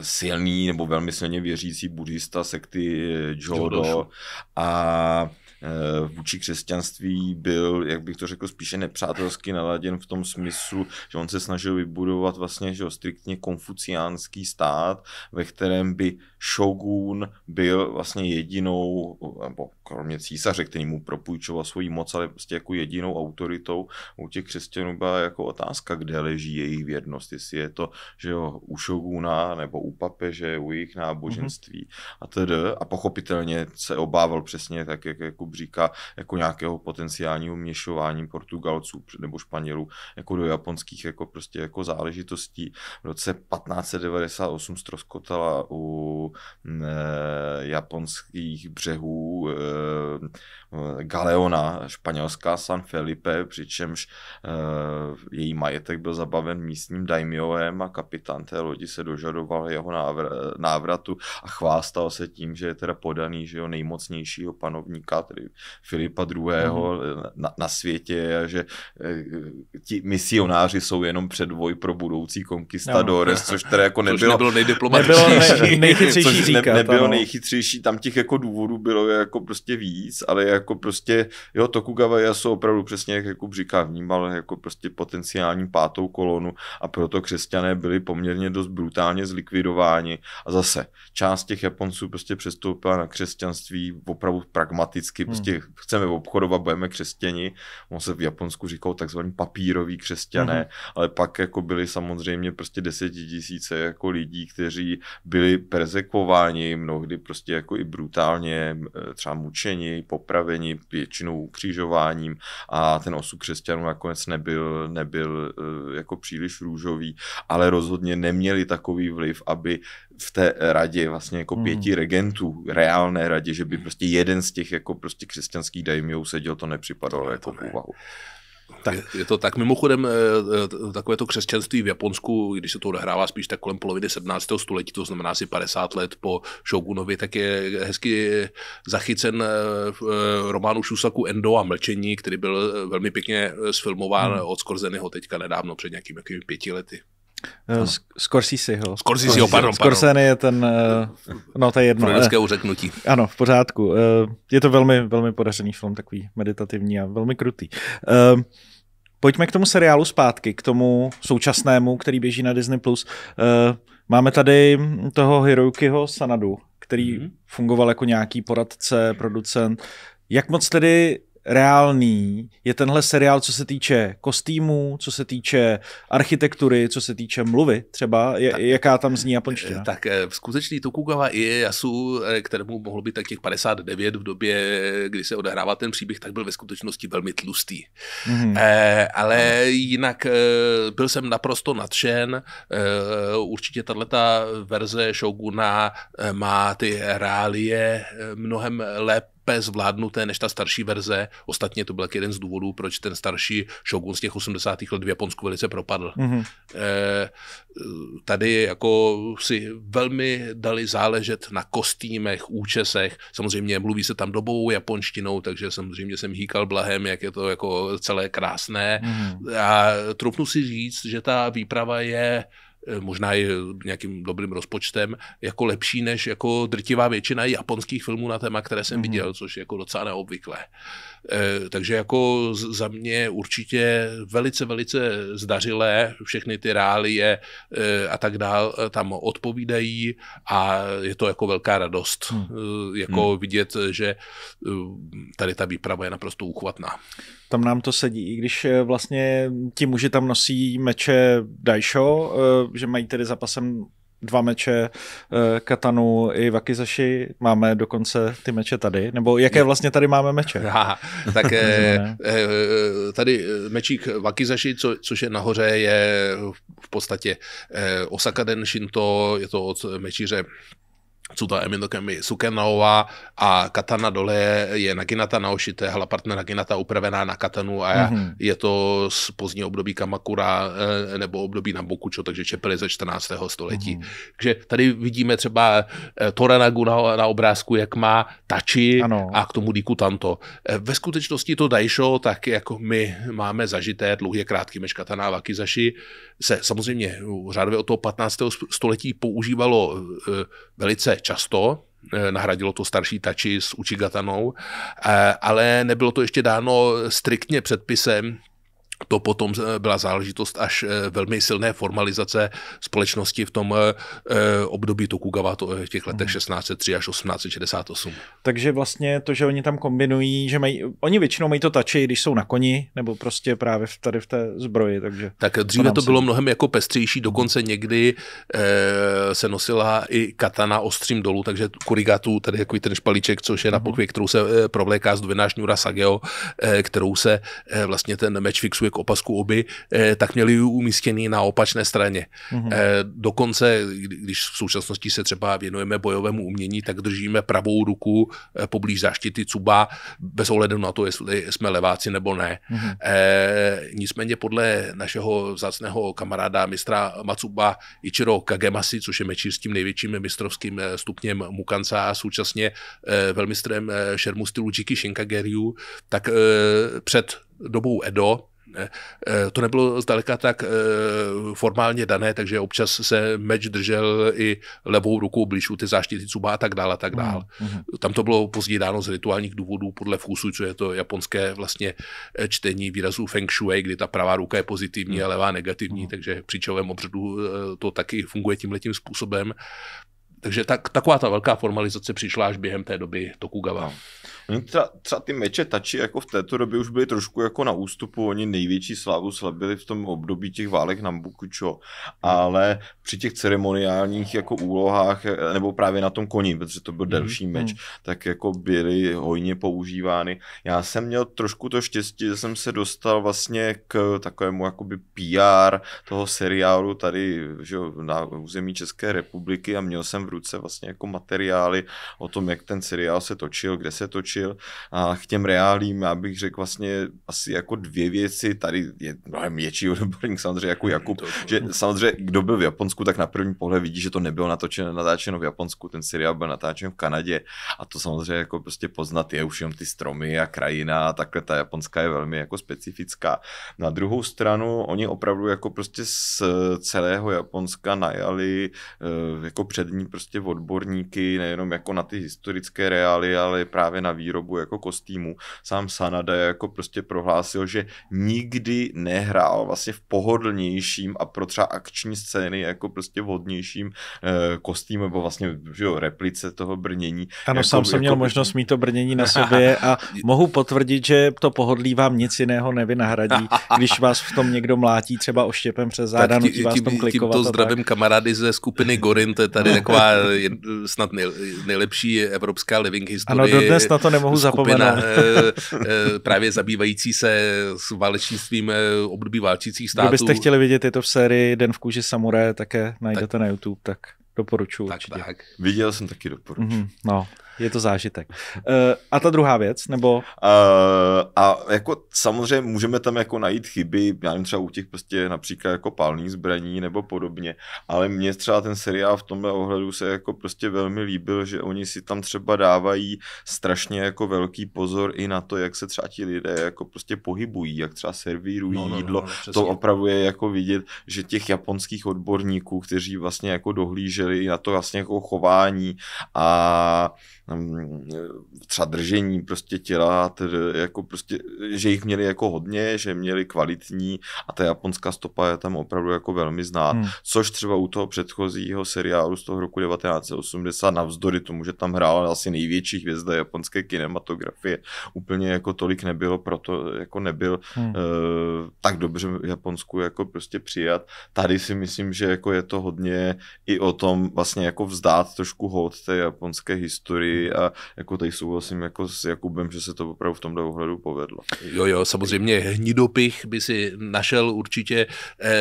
silný nebo velmi silně věřící buddhista sekty eh, Jodo a Eh, vůči křesťanství byl, jak bych to řekl, spíše nepřátelsky naladěn v tom smyslu, že on se snažil vybudovat vlastně že striktně konfuciánský stát, ve kterém by šogun byl vlastně jedinou, nebo kromě císaře, který mu propůjčoval svoji moc, ale prostě jako jedinou autoritou u těch křesťanů byla jako otázka, kde leží jejich věrnost, jestli je to, že jo, u šoguna nebo u papeže, u jejich náboženství mm-hmm. a tedy. A pochopitelně se obával přesně tak, jak jako žebříka jako nějakého potenciálního měšování Portugalců nebo Španělů jako do japonských jako prostě jako záležitostí. V roce 1598 stroskotala u ne, mm, japonských břehů e, e, galeona španělská San Felipe, přičemž e, její majetek byl zabaven místním daimioem a kapitán té lodi se dožadoval jeho návr- návratu a chvástal se tím, že je teda podaný že jo, nejmocnějšího panovníka, Filipa II. Mm. Na, na světě a že eh, ti misionáři jsou jenom předvoj pro budoucí konkistadores, no. což teda jako nebylo, nebylo nebylo nebylo ne, nejchytřejší což říkat, nebylo ano. nejchytřejší, tam těch jako důvodů bylo jako prostě víc, ale jako prostě, jo, Tokugawa jsou opravdu přesně, jak Jakub říká, vnímal jako prostě potenciální pátou kolonu a proto křesťané byli poměrně dost brutálně zlikvidováni a zase část těch Japonců prostě přestoupila na křesťanství opravdu pragmaticky Hmm. prostě chceme obchodovat, budeme křesťani. On se v Japonsku říkal takzvaní papíroví křesťané, hmm. ale pak jako byli samozřejmě prostě desetitisíce jako lidí, kteří byli persekováni, mnohdy prostě jako i brutálně, třeba mučeni, popraveni, většinou ukřižováním a ten osud křesťanů nakonec nebyl, nebyl e, jako příliš růžový, ale rozhodně neměli takový vliv, aby v té radě vlastně jako hmm. pěti regentů, reálné radě, že by hmm. prostě jeden z těch jako prostě křesťanských daimyů seděl, to nepřipadalo to jako ne. úvahu. Tak. Je, je to tak. Mimochodem, eh, eh, takové to křesťanství v Japonsku, když se to odehrává spíš tak kolem poloviny 17. století, to znamená asi 50 let po Shogunovi, tak je hezky zachycen eh, v románu Šusaku Endo a Mlčení, který byl velmi pěkně sfilmován hmm. od Skorzenyho teďka nedávno před nějakými pěti lety. Eh, Scorseseho. Scorseseho, pardon. Scorsese je ten, eh, no to je jedno. Freudické uřeknutí. Ano, v pořádku. Eh, je to velmi, velmi podařený film, takový meditativní a velmi krutý. Pojďme k tomu seriálu zpátky, k tomu současnému, který běží na Disney+. Máme tady toho Hirokiho Sanadu, který mhm. fungoval jako nějaký poradce, producent. Jak moc tedy reálný je tenhle seriál, co se týče kostýmů, co se týče architektury, co se týče mluvy třeba, je, tak, jaká tam zní japonština? Eh, tak eh, skutečný Tokugawa Ieyasu, eh, kterému mohlo být tak těch 59 v době, kdy se odehrává ten příběh, tak byl ve skutečnosti velmi tlustý. Mm-hmm. E, ale jinak e, byl jsem naprosto nadšen. E, určitě tato verze Shoguna má ty reálie mnohem lépe lépe zvládnuté než ta starší verze. Ostatně to byl jeden z důvodů, proč ten starší Shogun z těch 80. let v Japonsku velice propadl. Mm-hmm. E, tady jako si velmi dali záležet na kostýmech, účesech. Samozřejmě mluví se tam dobovou japonštinou, takže samozřejmě jsem hýkal blahem, jak je to jako celé krásné. Mm-hmm. A trupnu si říct, že ta výprava je Eh, možná i nějakým dobrým rozpočtem, jako lepší než jako drtivá většina japonských filmů na téma, které jsem mm-hmm. viděl, což je jako docela neobvyklé. E, takže jako za mě určitě velice, velice zdařilé, všechny ty reálie e, a tak dál tam odpovídají a je to jako velká radost, mm. e, jako mm. vidět, že tady ta výprava je naprosto uchvatná tam nám to sedí, i když eh, vlastně ti muži tam nosí meče Daisho, eh, že mají tedy zapasem dva meče, eh, katanu i vakizashi, máme dokonce ty meče tady, nebo jaké vlastně tady máme meče? [laughs] Aha, tak e, tady mečík vakizashi, co, což je nahoře, je v podstatě Osaka Den Shinto, je to od mečíře Tsuta Kemi Sukenaova a katana dole je, je Naginata Naoshite, hala partner Naginata upravená na katanu a mm-hmm. je to z pozdní období Kamakura eh, nebo období na bokučo, takže čepeli ze 14. století. Mm-hmm. Takže tady vidíme třeba eh, Toranagu na, na obrázku, jak má Tachi ano. a k tomu Diku Tanto. Eh, ve skutečnosti to Daisho, tak jako my máme zažité dlouhé krátky meč katana a se samozřejmě řádově od toho 15. století používalo velice často, eh, nahradilo to starší tači s učigatanou, eh, ale nebylo to ještě dáno striktně předpisem, to potom eh, byla záležitost až eh, velmi silné formalizace společnosti v tom eh, období Tokugawa to v těch letech 1603 mhm. až 1868. Takže vlastně to, že oni tam kombinují, že mají, oni většinou mají to tači, když jsou na koni, nebo prostě právě tady v té zbroji. Takže tak dříve to, to bylo mnohem jako pestřejší, dokonce někdy eh, se nosila i katana ostrým dolů, takže kurigatu, tady jako ten špalíček, což je na mhm. pokvě, kterou se eh, provléká z dvěná sageo, eh, kterou se eh, vlastně ten meč fixuje opasku k opasku oby, eh, tak měli ji umístěný na opačné straně. Mm-hmm. Dokonce, když v současnosti se třeba věnujeme bojovému umění, tak držíme pravou ruku eh, poblíž záštity cuba, bez ohledu na to, jestli jsme leváci nebo ne. Mm-hmm. Nicméně podle našeho zácného kamaráda mistra Matsuba Ichiro Kagemasi, což je mečí s tím největším mistrovským stupněm Mukanca a současně velmistrem šermu stylu Jiki Shinkageryu, tak před dobou Edo Eh, to nebylo zdaleka tak eh, formálně dané, takže občas se meč držel i levou rukou blíž u ty záštity Cuba a tak dále a tak mhm, dále. Mm-hmm. Tam to bylo později dáno z rituálních důvodů podle vkusu, co je to japonské vlastně eh, čtení výrazů Feng Shui, kdy ta pravá ruka je pozitivní mm-hmm. a levá negativní, mm-hmm. takže při čovém obřadu to taky funguje tímhletím způsobem. Takže tak, taková ta velká formalizace přišla až během té doby Tokugawa. No. Oni třeba, třeba ty meče tači jako v této době už byly trošku jako na ústupu, oni největší slávu slabili v tom období těch válek na Bukučo, hmm. ale při těch ceremoniálních jako úlohách, eh, nebo právě na tom koni, protože to byl hmm. delší hmm. meč, tak jako byly hojně používány. Já jsem měl trošku to štěstí, že jsem se dostal vlastně k takovému jakoby PR toho seriálu tady že, na území České republiky a měl jsem v ruce vlastně jako materiály o tom, jak ten seriál se točil, kde se točil, řešil. A k těm reálím já bych řekl vlastně asi jako dvě věci. Tady je mnohem větší odborník samozřejmě jako [laughs] Jakub, to, to, že samozřejmě kdo byl v Japonsku, tak na první pohled vidí, že to nebylo natočeno, natáčeno v Japonsku, ten seriál byl natáčen v Kanadě a to samozřejmě jako prostě poznat je už jenom ty stromy a krajina a takhle ta japonská je velmi jako specifická. Na druhou stranu oni opravdu jako prostě z celého Japonska najali eh, jako přední prostě odborníky, nejenom jako na ty historické reály, ale právě na vý výrobu jako kostýmu. Sám Sanada jako prostě prohlásil, že nikdy nehrál vlastně v pohodlnějším a pro třeba akční scény jako prostě vhodnějším e, nebo vlastně že jo, replice toho brnění. Ano, jako, sám jsem jako... měl možnost mít to brnění na [laughs] sobě a mohu potvrdit, že to pohodlí vám nic jiného nevynahradí, [laughs] když vás v tom někdo mlátí třeba oštěpem přes záda, tím, vás tím, tom klikovat. Tímto zdravím tak. kamarády ze skupiny Gorin, to je tady [laughs] taková snad nejlepší evropská living history. Ano, dodnes na to nemohu skupina, zapomenout. Eh, eh, právě zabývající se s válečnictvím eh, období válčících států. Kdybyste chtěli vidět, je to v sérii Den v kůži samuré, také najdete tak, na YouTube, tak doporučuji tak, Tak. Viděl jsem taky doporučuji. Mm-hmm, no je to zážitek. Uh, a ta druhá věc, nebo? Uh, a jako samozřejmě můžeme tam jako najít chyby, já nevím, třeba u těch prostě například jako palných zbraní nebo podobně, ale mně třeba ten seriál v tomhle ohledu se jako prostě velmi líbil, že oni si tam třeba dávají strašně jako velký pozor i na to, jak se třeba ti lidé jako prostě pohybují, jak třeba servírují no, no, jídlo. No, no, to opravdu je jako vidět, že těch japonských odborníků, kteří vlastně jako dohlíželi na to vlastně jako chování a E, třeba držení prostě těla, tedy jako prostě, že jich měli jako hodně, že měli kvalitní a ta japonská stopa je tam opravdu jako velmi znát, hmm. což třeba u toho předchozího seriálu z toho roku 1980 navzdory tomu, že tam hrála asi největší hvězda japonské kinematografie, úplně jako tolik nebylo, proto jako nebyl hmm. uh, tak dobře v Japonsku jako prostě přijat. Tady si myslím, že jako je to hodně i o tom vlastně jako vzdát trošku hod té japonské historii a jako tady souhlasím jako s Jakubem, že se to opravdu v tomto ohledu povedlo. Jo, jo, samozřejmě hnidopich by si našel určitě eh,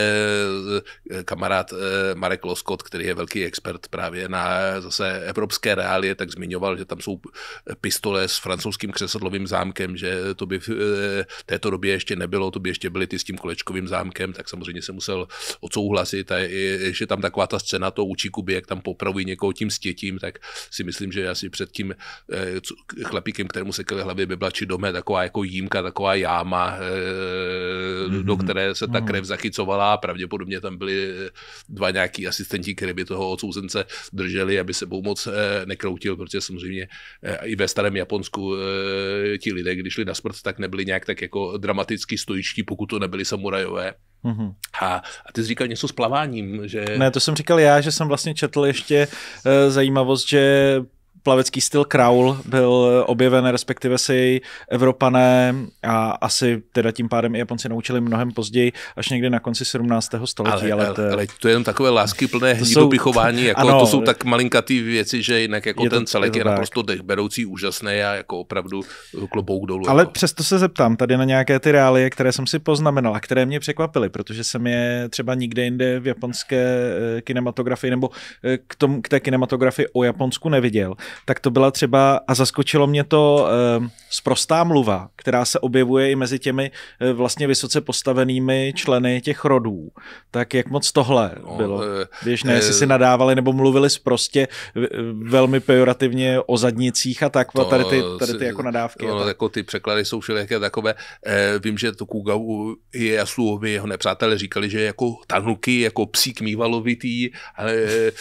eh kamarád eh, Marek Loskot, který je velký expert právě na eh, zase evropské reálie, tak zmiňoval, že tam jsou eh, pistole s francouzským křesadlovým zámkem, že to by v eh, této době ještě nebylo, to by ještě byly ty s tím kolečkovým zámkem, tak samozřejmě se musel odsouhlasit a že tam taková ta scéna to učí Kuby, jak tam popravují někoho tím stětím, tak si myslím, že asi před před tím eh, chlapíkem, kterému by byla či dome, taková jako jímka, taková jáma, eh, mm-hmm. do které se ta mm. krev zachycovala. Pravděpodobně tam byli eh, dva nějaký asistenti, které by toho odsouzence drželi, aby se sebou moc nekroutil, protože samozřejmě i ve starém Japonsku ti lidé, když šli na smrt, tak nebyli nějak tak jako dramaticky stoičtí, pokud to nebyli samurajové. Mm-hmm. A, a ty jsi říkal něco s plaváním, že... Ne, to jsem říkal já, že jsem vlastně četl ještě e, zajímavost, že plavecký styl kraul byl objeven, respektive si Evropané a asi teda tím pádem i Japonci naučili mnohem později, až někdy na konci 17. století. Ale, ale, to, ale to je jenom takové lásky plné hnídoby jako ano, to jsou tak malinkatý věci, že jinak jako ten to, celek je, je naprosto dechberoucí, úžasný a jako opravdu klobouk dolů. Ale jako. přesto se zeptám tady na nějaké ty reálie, které jsem si poznamenal a které mě překvapily, protože jsem je třeba nikde jinde v japonské eh, kinematografii nebo eh, k, tom, k té kinematografii o Japonsku neviděl tak to byla třeba, a zaskočilo mě to e, sprostá mluva, která se objevuje i mezi těmi e, vlastně vysoce postavenými členy těch rodů. Tak jak moc tohle no, bylo eh, běžné, jestli si nadávali nebo mluvili prostě velmi pejorativně o zadnicích a tak, to, tady, ty, tady ty jako nadávky. No, jako ty překlady jsou všelijaké takové. E, vím, že to Kugau i jasluhovi, jeho nepřátelé říkali, že jako tanuky, jako psík mývalovitý, ale e,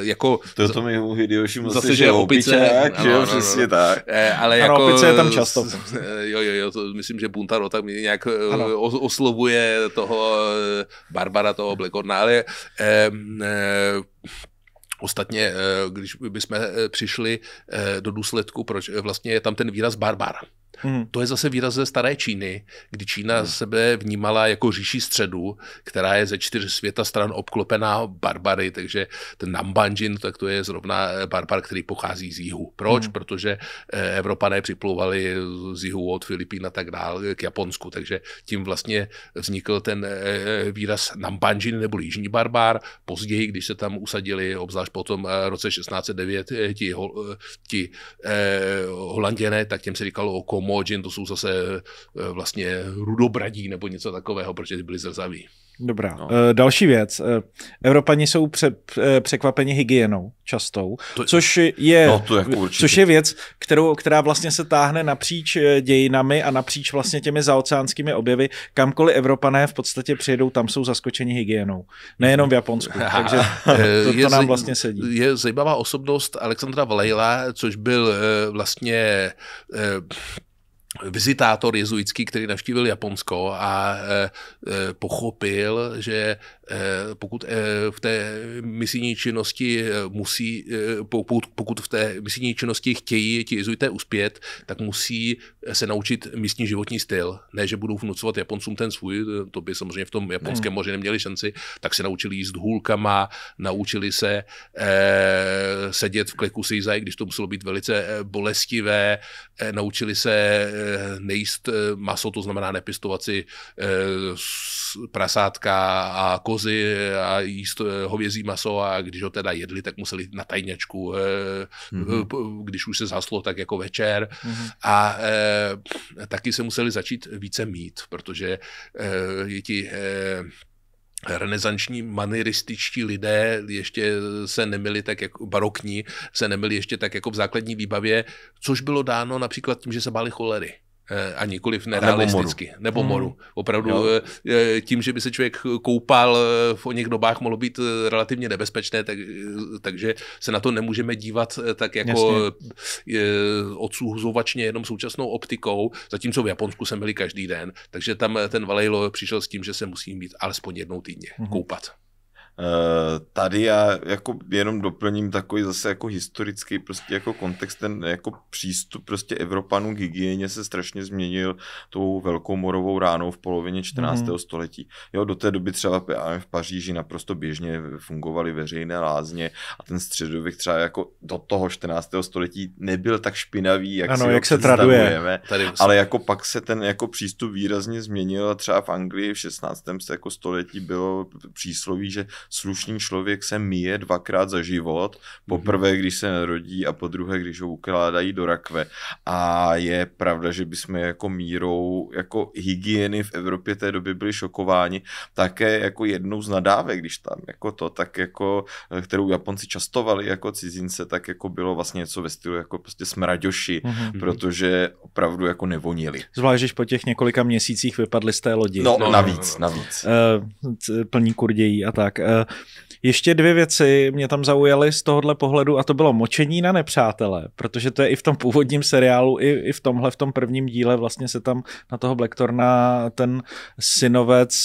jako... To, to mi Hideyoshi zase, že opice. Pičák, ano, že jo, no, přesně ano. tak. Eh, ale ano, jako, opice je tam často. Eh, jo, jo, jo, to myslím, že Buntaro tam nějak eh, ano. oslovuje toho Barbara, toho Blackorna, ale eh, Ostatně, když bychom přišli do důsledku, proč vlastně je tam ten výraz barbar. Mm. To je zase výraz ze staré Číny, kdy Čína mm. sebe vnímala jako říši středu, která je ze čtyř světa stran obklopená barbary, takže ten Nambanjin, tak to je zrovna eh, barbar, který pochází z jihu. Proč? Mm. Protože eh, Evropané připlouvali z jihu od Filipín a tak dále k Japonsku, takže tím vlastně vznikl ten eh, výraz Nambanjin nebo jižní barbar. Později, když se tam usadili, obzvlášť potom roce 1609, ti, ti eh, holanděné, tak těm se říkalo o komu. Mojin, to jsou zase eh, vlastně rudobradí nebo něco takového, protože byli zrzaví. Dobrá. No. Eh, další věc. Eh, Evropani jsou pře, překvapeni hygienou častou, to, což, je, no, to jako určitě. což je věc, kterou, která vlastně se táhne napříč dějinami a napříč vlastně těmi zaoceánskými objevy. Kamkoliv Evropané v podstatě přijedou, tam jsou zaskočeni hygienou. Nejenom v Japonsku. [laughs] Takže [laughs] to, to nám vlastně sedí. Je zajímavá osobnost Alexandra Vlejla, což byl vlastně vizitátor jezuitský, který navštívil Japonsko a eh, eh, pochopil, že Eh, pokud eh, v té misijní činnosti eh, musí, pokud, v té misijní činnosti chtějí ti jezuité uspět, tak musí se naučit místní životní styl. Ne, že budou vnucovat Japoncům ten svůj, to by samozřejmě v tom japonském hmm. moři neměli šanci, tak se naučili jíst hůlkama, naučili se eh, sedět v kleku sejzaj, když to muselo být velice bolestivé, eh, naučili se eh, nejíst maso, to znamená nepistovat si eh, prasátka a kozy a jíst hovězí maso a když ho teda jedli, tak museli na tajňačku, mm-hmm. když už se zhaslo, tak jako večer. Mm-hmm. A e, taky se museli začít více mít, protože e, ti e, renesanční manirističtí lidé ještě se nemili tak jako barokní, se nemili ještě tak jako v základní výbavě, což bylo dáno například tím, že se báli cholery. Eh, a nikoliv nerealisticky. Nebo hmm. moru. Nebo moru. Hmm. Opravdu jo. Eh, eh, tím, že by se člověk koupal v o dobách, mohlo být relativně nebezpečné, tak, takže se na to nemůžeme dívat tak jako odsouzovačně jenom současnou optikou, zatímco v Japonsku jsem byli každý den, takže tam ten Valejlo přišel s tím, že se musím být alespoň jednou týdně hmm. koupat. Eh, tady já jako jenom doplním takový zase jako historický prostě jako kontext, ten jako přístup prostě Evropanů k hygieně se strašně změnil tou velkou morovou ránou v polovině 14. Mm. století. Jo, do té doby třeba v Paříži naprosto běžně fungovaly veřejné lázně a ten středověk třeba jako do toho 14. století nebyl tak špinavý, jak ano, si jak se traduje. Tady vlastně- ale jako pak se ten jako přístup výrazně změnil a třeba v Anglii v 16. jako století bylo přísloví, že slušný člověk se míje dvakrát za život, poprvé, mhm. když se narodí a po druhé, když ho ukládají do rakve. A je pravda, že bychom jako mírou jako hygieny v Evropě té doby byli šokováni, také jako jednou z nadávek, když tam jako to, tak jako, eh, kterou Japonci častovali jako cizince, tak jako bylo vlastně něco ve stylu jako prostě smraďoši, mm-hmm. protože opravdu jako nevonili. Zvlášť, když po těch několika měsících vypadli z té lodi. No, no, no navíc, no, no, no. navíc. Uh, plní kurdějí a tak. Uh, Eh, ještě dvě věci mě tam zaujaly z tohohle pohledu a to bylo močení na nepřátele, protože to je i v tom původním seriálu, i, i v tomhle, v tom prvním díle vlastně se tam na toho Blacktorna ten synovec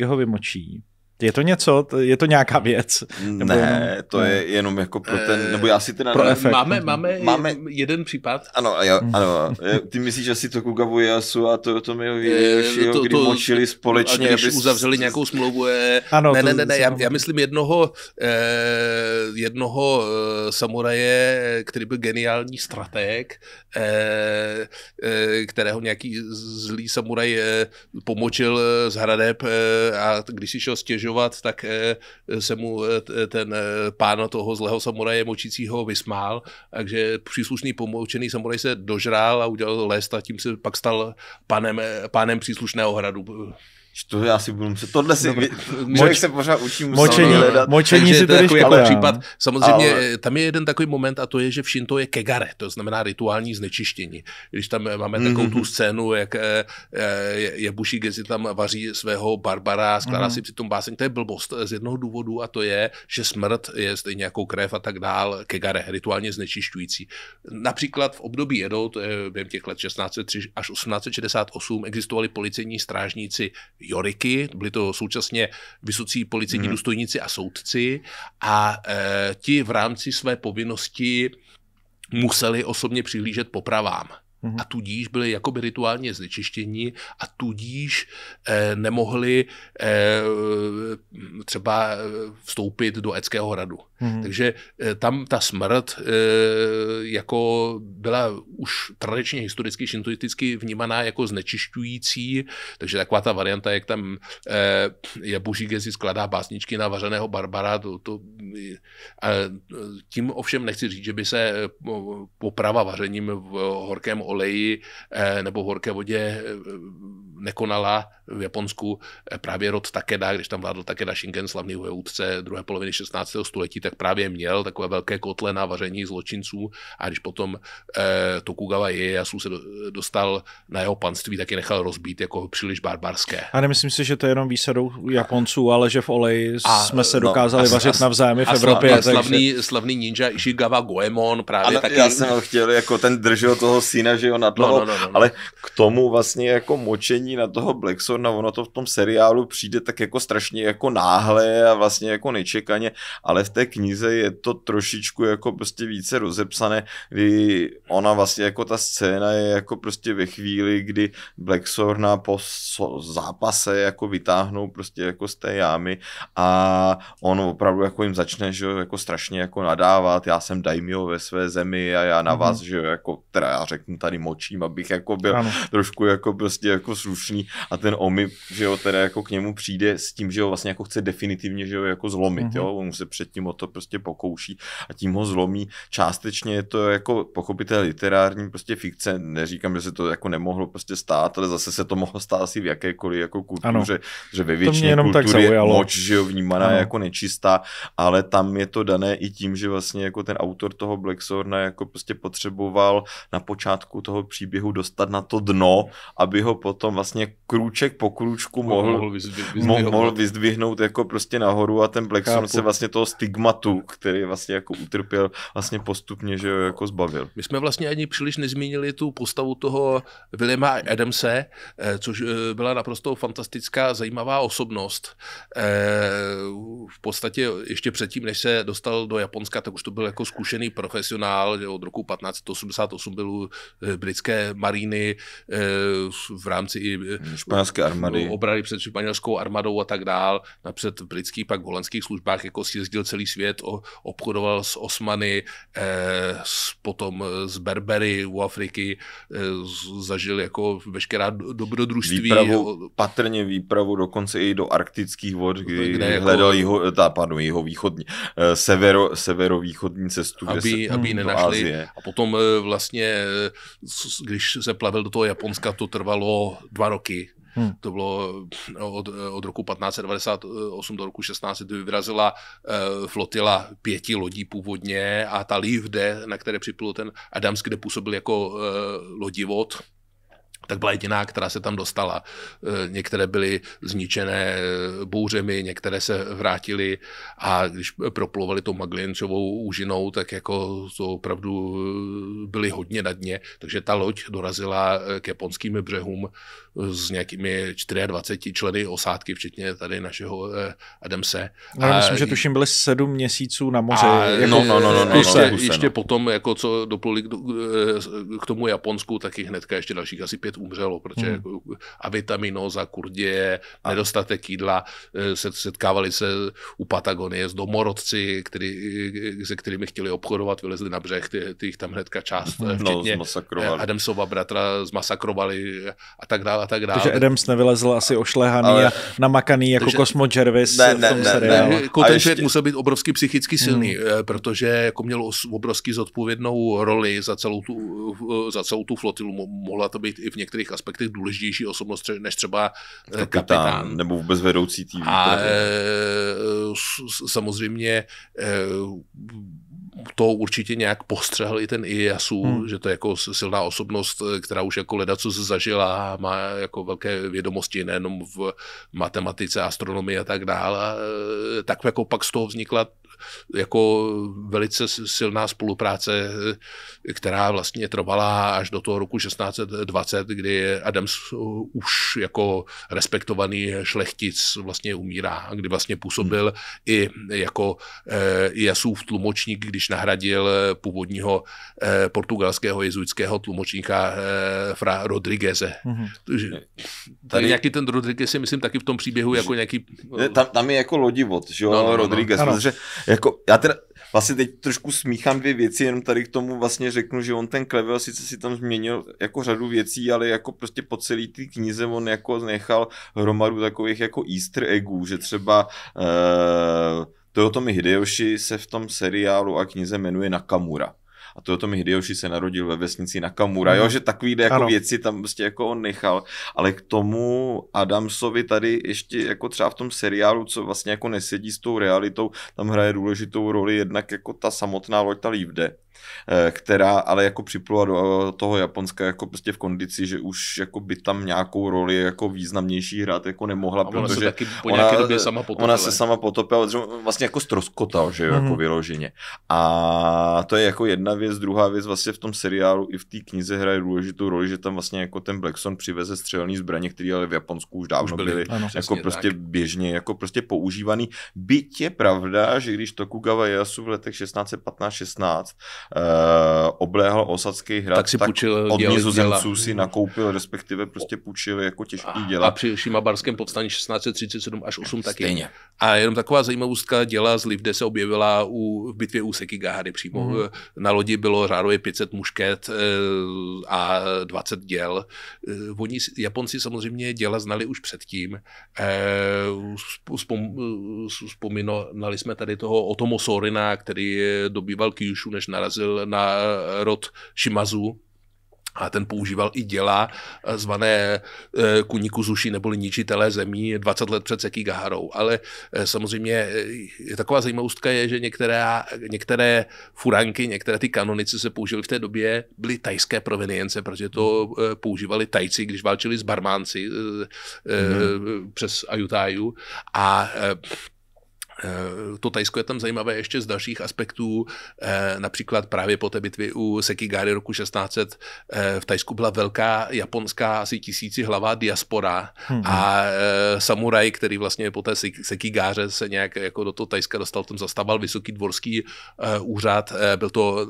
jeho vymočí. Je to něco? Je to nějaká věc? Nebo ne, jenom... to je jenom jako pro ten, eh, nebo já si teda... Pro efekt. Máme, máme, máme jeden případ. Ano, já, hmm. ano. Ty myslíš, že si to Kugavu Jasu a to, to mi eh, kdy to, močili společně, aby... uzavřeli nějakou smlouvu. Je... Eh, ano, ne, ne, ne, ne, já, já myslím jednoho, eh, jednoho samuraje, který byl geniální strateg, eh, eh, kterého nějaký zlý samuraj eh, pomočil z hradeb eh, a když si šel stěžovat, stěžovat, tak eh, se mu eh, ten eh, pán toho zlého samuraje močícího vysmál, takže příslušný pomoučený samuraj se dožrál a udělal lest a tím se pak stal panem, pánem příslušného hradu to já si budu muset, tohle si, no, člověk moč, se pořád učí, močení, hledat. Močení si to je takový jako případ, samozřejmě ale... Eh, tam je jeden takový moment a to je, že v Shinto je kegare, to znamená rituální znečištění. Když tam eh, máme mm-hmm. takovou mhm. tu scénu, jak eh, je Jebushi Gezi tam vaří svého Barbara, skládá mm-hmm. si tom báseň, to je blbost z jednoho důvodu a to je, že smrt je stejně jako krev a tak dál, kegare, rituálně znečišťující. Například v období Edo, to je během těch let 1603 až 1868, existovali policejní strážníci Joriky, byli to současně vysocí policejní hmm. důstojníci a soudci a e, ti v rámci své povinnosti museli osobně přihlížet popravám. Hmm. A tudíž byli jakoby rituálně znečištění a tudíž eh, nemohli eh, třeba e, vstoupit do Eckého hradu. Hmm. Takže eh, tam ta smrt eh, jako byla už tradičně historicky šintoisticky vnímaná jako znečišťující, takže taková ta varianta, jak tam eh, boží gezi skladá básničky na vařeného Barbara, to, to, a tím ovšem nechci říct, že by se poprava vařením v horkém oleji nebo v horké vodě nekonala v Japonsku eh, právě rod Takeda, když tam vládl Takeda Shingen, slavný vojevůdce druhé poloviny 16. století, tak právě měl takové velké kotle na vaření zločinců a když potom eh, Tokugawa Ieyasu se dostal na jeho panství, tak je nechal rozbít jako příliš barbarské. A nemyslím si, že to je jenom výsadou Japonců, ale že v oleji a, jsme se no, dokázali a, vařit a, navzájem v Evropě. A slavný, takže... slavný ninja Ishigawa Goemon právě ano, taky. Já jsem ho chtěl jako ten držel toho syna, že jo, na no, no, no, no, no, ale k tomu vlastně jako močení na toho Blacksona, ono to v tom seriálu přijde tak jako strašně jako náhle a vlastně jako nečekaně, ale v té knize je to trošičku jako prostě více rozepsané, kdy ona vlastně jako ta scéna je jako prostě ve chvíli, kdy Blacksorna po zápase jako vytáhnou prostě jako z té jámy a on opravdu jako jim začne, že jako strašně jako nadávat, já jsem Daimio ve své zemi a já na mm-hmm. vás, že jako, teda já řeknu tady močím, abych jako byl ano. trošku jako prostě jako slušný slušný a ten Omi, že jo, teda jako k němu přijde s tím, že jo, vlastně jako chce definitivně, že jo, jako zlomit, mm-hmm. jo, on se předtím o to prostě pokouší a tím ho zlomí. Částečně je to jako pochopitel literární prostě fikce, neříkám, že se to jako nemohlo prostě stát, ale zase se to mohlo stát asi v jakékoliv jako kultuře, ano. že ve většině kultury je moč, že jo, vnímaná ano. jako nečistá, ale tam je to dané i tím, že vlastně jako ten autor toho Black Sorna jako prostě potřeboval na počátku toho příběhu dostat na to dno, aby ho potom vlastně vlastně krůček po krůčku mohl, mohl, vyzdvihnout. mohl vyzdvihnout jako prostě nahoru a ten Blackstone se vlastně toho stigmatu, který vlastně jako utrpěl, vlastně postupně, že jo, jako zbavil. My jsme vlastně ani příliš nezmínili tu postavu toho Williama Adamse, eh, což eh, byla naprosto fantastická, zajímavá osobnost. Eh, v podstatě ještě předtím, než se dostal do Japonska, tak už to byl jako zkušený profesionál, že od roku 1588 byl britské maríny v rámci i španělské armády. obrany před španělskou armádou a tak dál, napřed v britských, pak v holandských službách, jako si jezdil celý svět, obchodoval s Osmany, eh, s, potom z eh, Berbery u Afriky, eh, zažil jako veškerá dobrodružství. Výpravu, patrně výpravu dokonce i do arktických vod, kdy kde jako- hledal jako, jeho, tá, pardon, jeho východní, eh, severo, severovýchodní cestu, aby, se, aby hm, nenašli. A potom eh, vlastně, eh, když se plavil do toho Japonska, to trvalo dva dva roky. Hmm. To bylo no, od, od roku 1598 do roku 16, kdy vyrazila uh, flotila pěti lodí původně a ta Livde, na které připlul ten Adams, kde působil jako uh, lodivod, tak byla jediná, která se tam dostala. Eh, některé byly zničené bouřemi, některé se vrátily a když proplovali tou Maglienčovou úžinou, tak jako to opravdu byly hodně na dně. Takže ta loď dorazila k japonským břehům s nějakými 24 členy osádky, včetně tady našeho eh, Adamse. No, a, myslím, že tuším byli sedm měsíců na moři. A, jako no, no, no, no, no, ještě, no, ještě potom, jako co dopluli k, eh, k tomu Japonsku, tak jich hnedka ještě dalších asi pět umřelo, protože hmm. a jako vitaminoza, kurdě, a. nedostatek jídla, eh, se, setkávali se u Patagonie s domorodci, který, se kterými chtěli obchodovat, vylezli na břeh, ty, ty jich tam hnedka část, hmm. včetně no, Adamsova bratra zmasakrovali a tak dále a tak dále. Takže Adams nevylezl asi ošlehaný ale... a namakaný jako takže... Cosmo Jervis ne, ne, v tom seriálu. Ne, ještě... člověk musel být obrovsky psychicky silný, hmm. Eh, protože jako měl obrovský zodpovědnou roli za celou tu, eh, za celou tu flotilu. Mohla to být i v některých aspektech důležitější osobnost než třeba eh, kapitán. kapitán. Nebo vůbec vedoucí tým. A e, samozřejmě e, to určitě nějak postřehl i ten Iasu, hmm. že to je jako silná osobnost, eh, která už jako leda co zažila, má jako velké vědomosti nejenom v matematice, astronomii a tak dále. Eh, tak jako pak z toho vznikla jako velice silná spolupráce, eh, která vlastně trvala až do toho roku 1620, kdy Adams eh, už jako respektovaný šlechtic vlastně umírá, kdy vlastně působil i jako eh, Jasův tlumočník, když nahradil původního portugalského jezuitského tlumočníka Fra Rodrigueze. mm Tady nějaký ten Rodriguez myslím taky v tom příběhu jako nějaký... Tam, tam je jako lodivot, že jo, no, no, no, no. Rodriguez, no. protože jako, já teda vlastně teď trošku smíchám dvě věci, jenom tady k tomu vlastně řeknu, že on ten Klevel sice si tam změnil jako řadu věcí, ale jako prostě po celý ty knize on jako nechal hromadu takových jako easter eggů, že třeba uh, Toyotomi Hideyoshi se v tom seriálu a knize jmenuje Nakamura. A to je mi Hideyoshi se narodil ve vesnici Nakamura, mm. jo, mhm. že jde jako ano. věci tam prostě jako on nechal. Ale k tomu Adamsovi tady ještě jako třeba v tom seriálu, co vlastně jako nesedí s tou realitou, tam hraje důležitou roli jednak jako ta samotná loď, ta Livde Eh, která ale jako připlula do toho Japonska jako prostě v kondici, že už jako by tam nějakou roli jako významnější hrát jako nemohla, ona protože se taky po nějaké ona, době sama potopila. ona se sama potopila, vlastně jako stroskotal, že jo, mm-hmm. jako mhm. vyloženě. A to je jako jedna věc, druhá věc vlastně v tom seriálu i v té knize hraje důležitou roli, že tam vlastně jako ten Blackson přiveze střelný zbraně, které ale v Japonsku už dávno už byly, byly ano, jako prostě tak. běžně jako prostě používaný. Byť je pravda, že když Tokugawa Yasu v letech 1615 16 Eh, obléhal Osadský hrad, tak si půjčil od Nizozemců si nakoupil, respektive prostě půjčil jako těžký ah, děla. A při Šimabarském povstání 1637 až 8 taky. Stejně. A jenom taková zajímavostka, děla z Livde se objevila u, v bitvě u Sekigahary přímo. Mm. Na lodi bylo řádově 500 mušket eh, a 20 děl. Eh, oni, Japonci samozřejmě děla znali už předtím. Vzpomínali jsme tady toho Otomo Sorina, který dobýval Kyushu, než narazil narazil na eh, rod Šimazu, a ten používal i děla eh, zvané eh, kuníku zuši neboli ničitelé zemí 20 let před Sekigaharou. Ale samozřejmě taková zajímavostka je, že některé, některé furanky, některé ty kanonice se používaly v té době, byly tajské provenience, protože to používali tajci, když válčili s barmánci mm-hmm. přes Ajutaju. A Eh, to Tajsko je tam zajímavé ještě z dalších aspektů. Eh, například právě po té bitvě u Sekigary roku 1600 eh, v Tajsku byla velká japonská asi tisíci hlavá diaspora hmm. a samuraj, který vlastně po té Sekigáře se nějak jako do toho Tajska dostal, tam zastával vysoký dvorský úřad. Byl to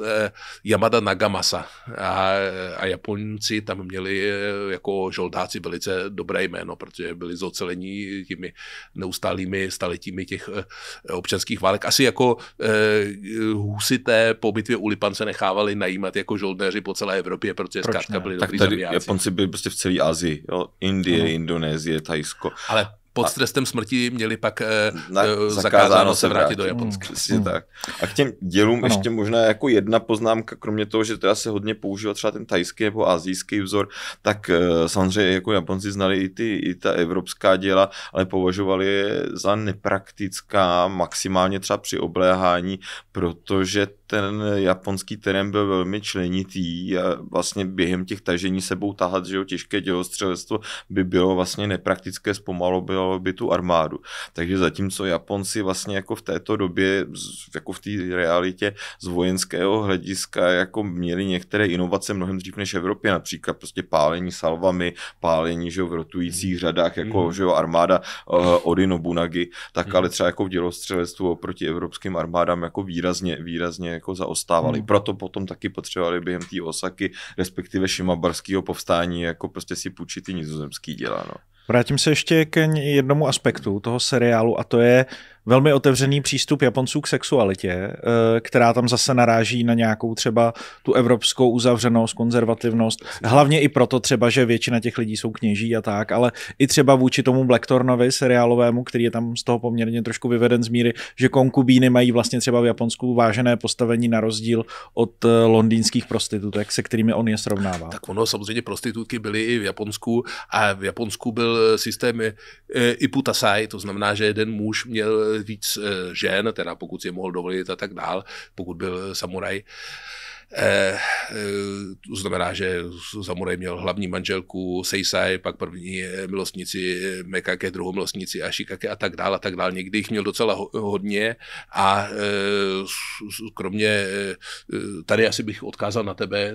Yamada Nagamasa a, a Japonci tam měli jako žoldáci velice dobré jméno, protože byli zocelení těmi neustálými staletími těch Eh, občanských válek. Asi jako eh, husité po bitvě u Lipance nechávali najímat jako žoldnéři po celé Evropě, protože Proč zkrátka byli Tak tady Japonci byli prostě v celé Asii, Indie, hmm. Indonésie, Tajsko. Ale pod stresem smrti měli pak eh, na, eh, zakázáno, zakázáno se vrátit, vrátit do hmm, Japonska. Mm. Mm. tak. A k těm dělům ano. ještě možná jako jedna poznámka, kromě toho, že teda se hodně používá třeba ten tajský nebo azijský vzor, tak eh, samozřejmě jako Japonci znali i, ty, i ta evropská děla, ale považovali je za nepraktická, maximálně třeba při obléhání, protože ten japonský terén byl velmi členitý a vlastně během těch tažení sebou tahat, že jo, těžké dělostřelectvo by bylo vlastně nepraktické, zpomalo bylo by tu armádu. Takže zatímco Japonci vlastně jako v této době, jako v té realitě z vojenského hlediska, jako měli některé inovace mnohem dřív než Evropě, například prostě pálení salvami, pálení, že jo, v rotujících mhm. řadách, jako, mhm. že jo, armáda uh, eh, Odinobunagi, tak mhm. ale třeba jako v dělostřelectvu oproti evropským armádám jako výrazně, výrazně jako zaostávali. Hmm. Proto potom taky potřebovali během té Osaky, respektive Šimabarského povstání, jako prostě si půjčit ty nizozemský děla. No. Vrátím se ještě k jednomu aspektu toho seriálu a to je velmi otevřený přístup Japonců k sexualitě, eh, která tam zase naráží na nějakou třeba tu evropskou uzavřenost, konzervativnost. Hlavně i proto třeba, že většina těch lidí jsou kněží a tak, ale i třeba vůči tomu Blacktornovi seriálovému, který je tam z toho poměrně trošku vyveden z míry, že konkubíny mají vlastně třeba v Japonsku vážené postavení na rozdíl od eh, londýnských prostitutek, se kterými on je srovnává. Tak ono samozřejmě prostitutky byly i v Japonsku a v Japonsku byl eh, systém Iputasai, to znamená, že jeden muž měl víc eh, žen, teda pokud si je mohl dovolit a tak dál, pokud byl eh, samuraj. Eh, to znamená, že Samuraj měl hlavní manželku Seisai, pak první milostnici Mekake, druhou milostnici Ashikake a tak dál a tak dál. Někdy jich měl docela hodně a kromě, tady asi bych odkázal na tebe,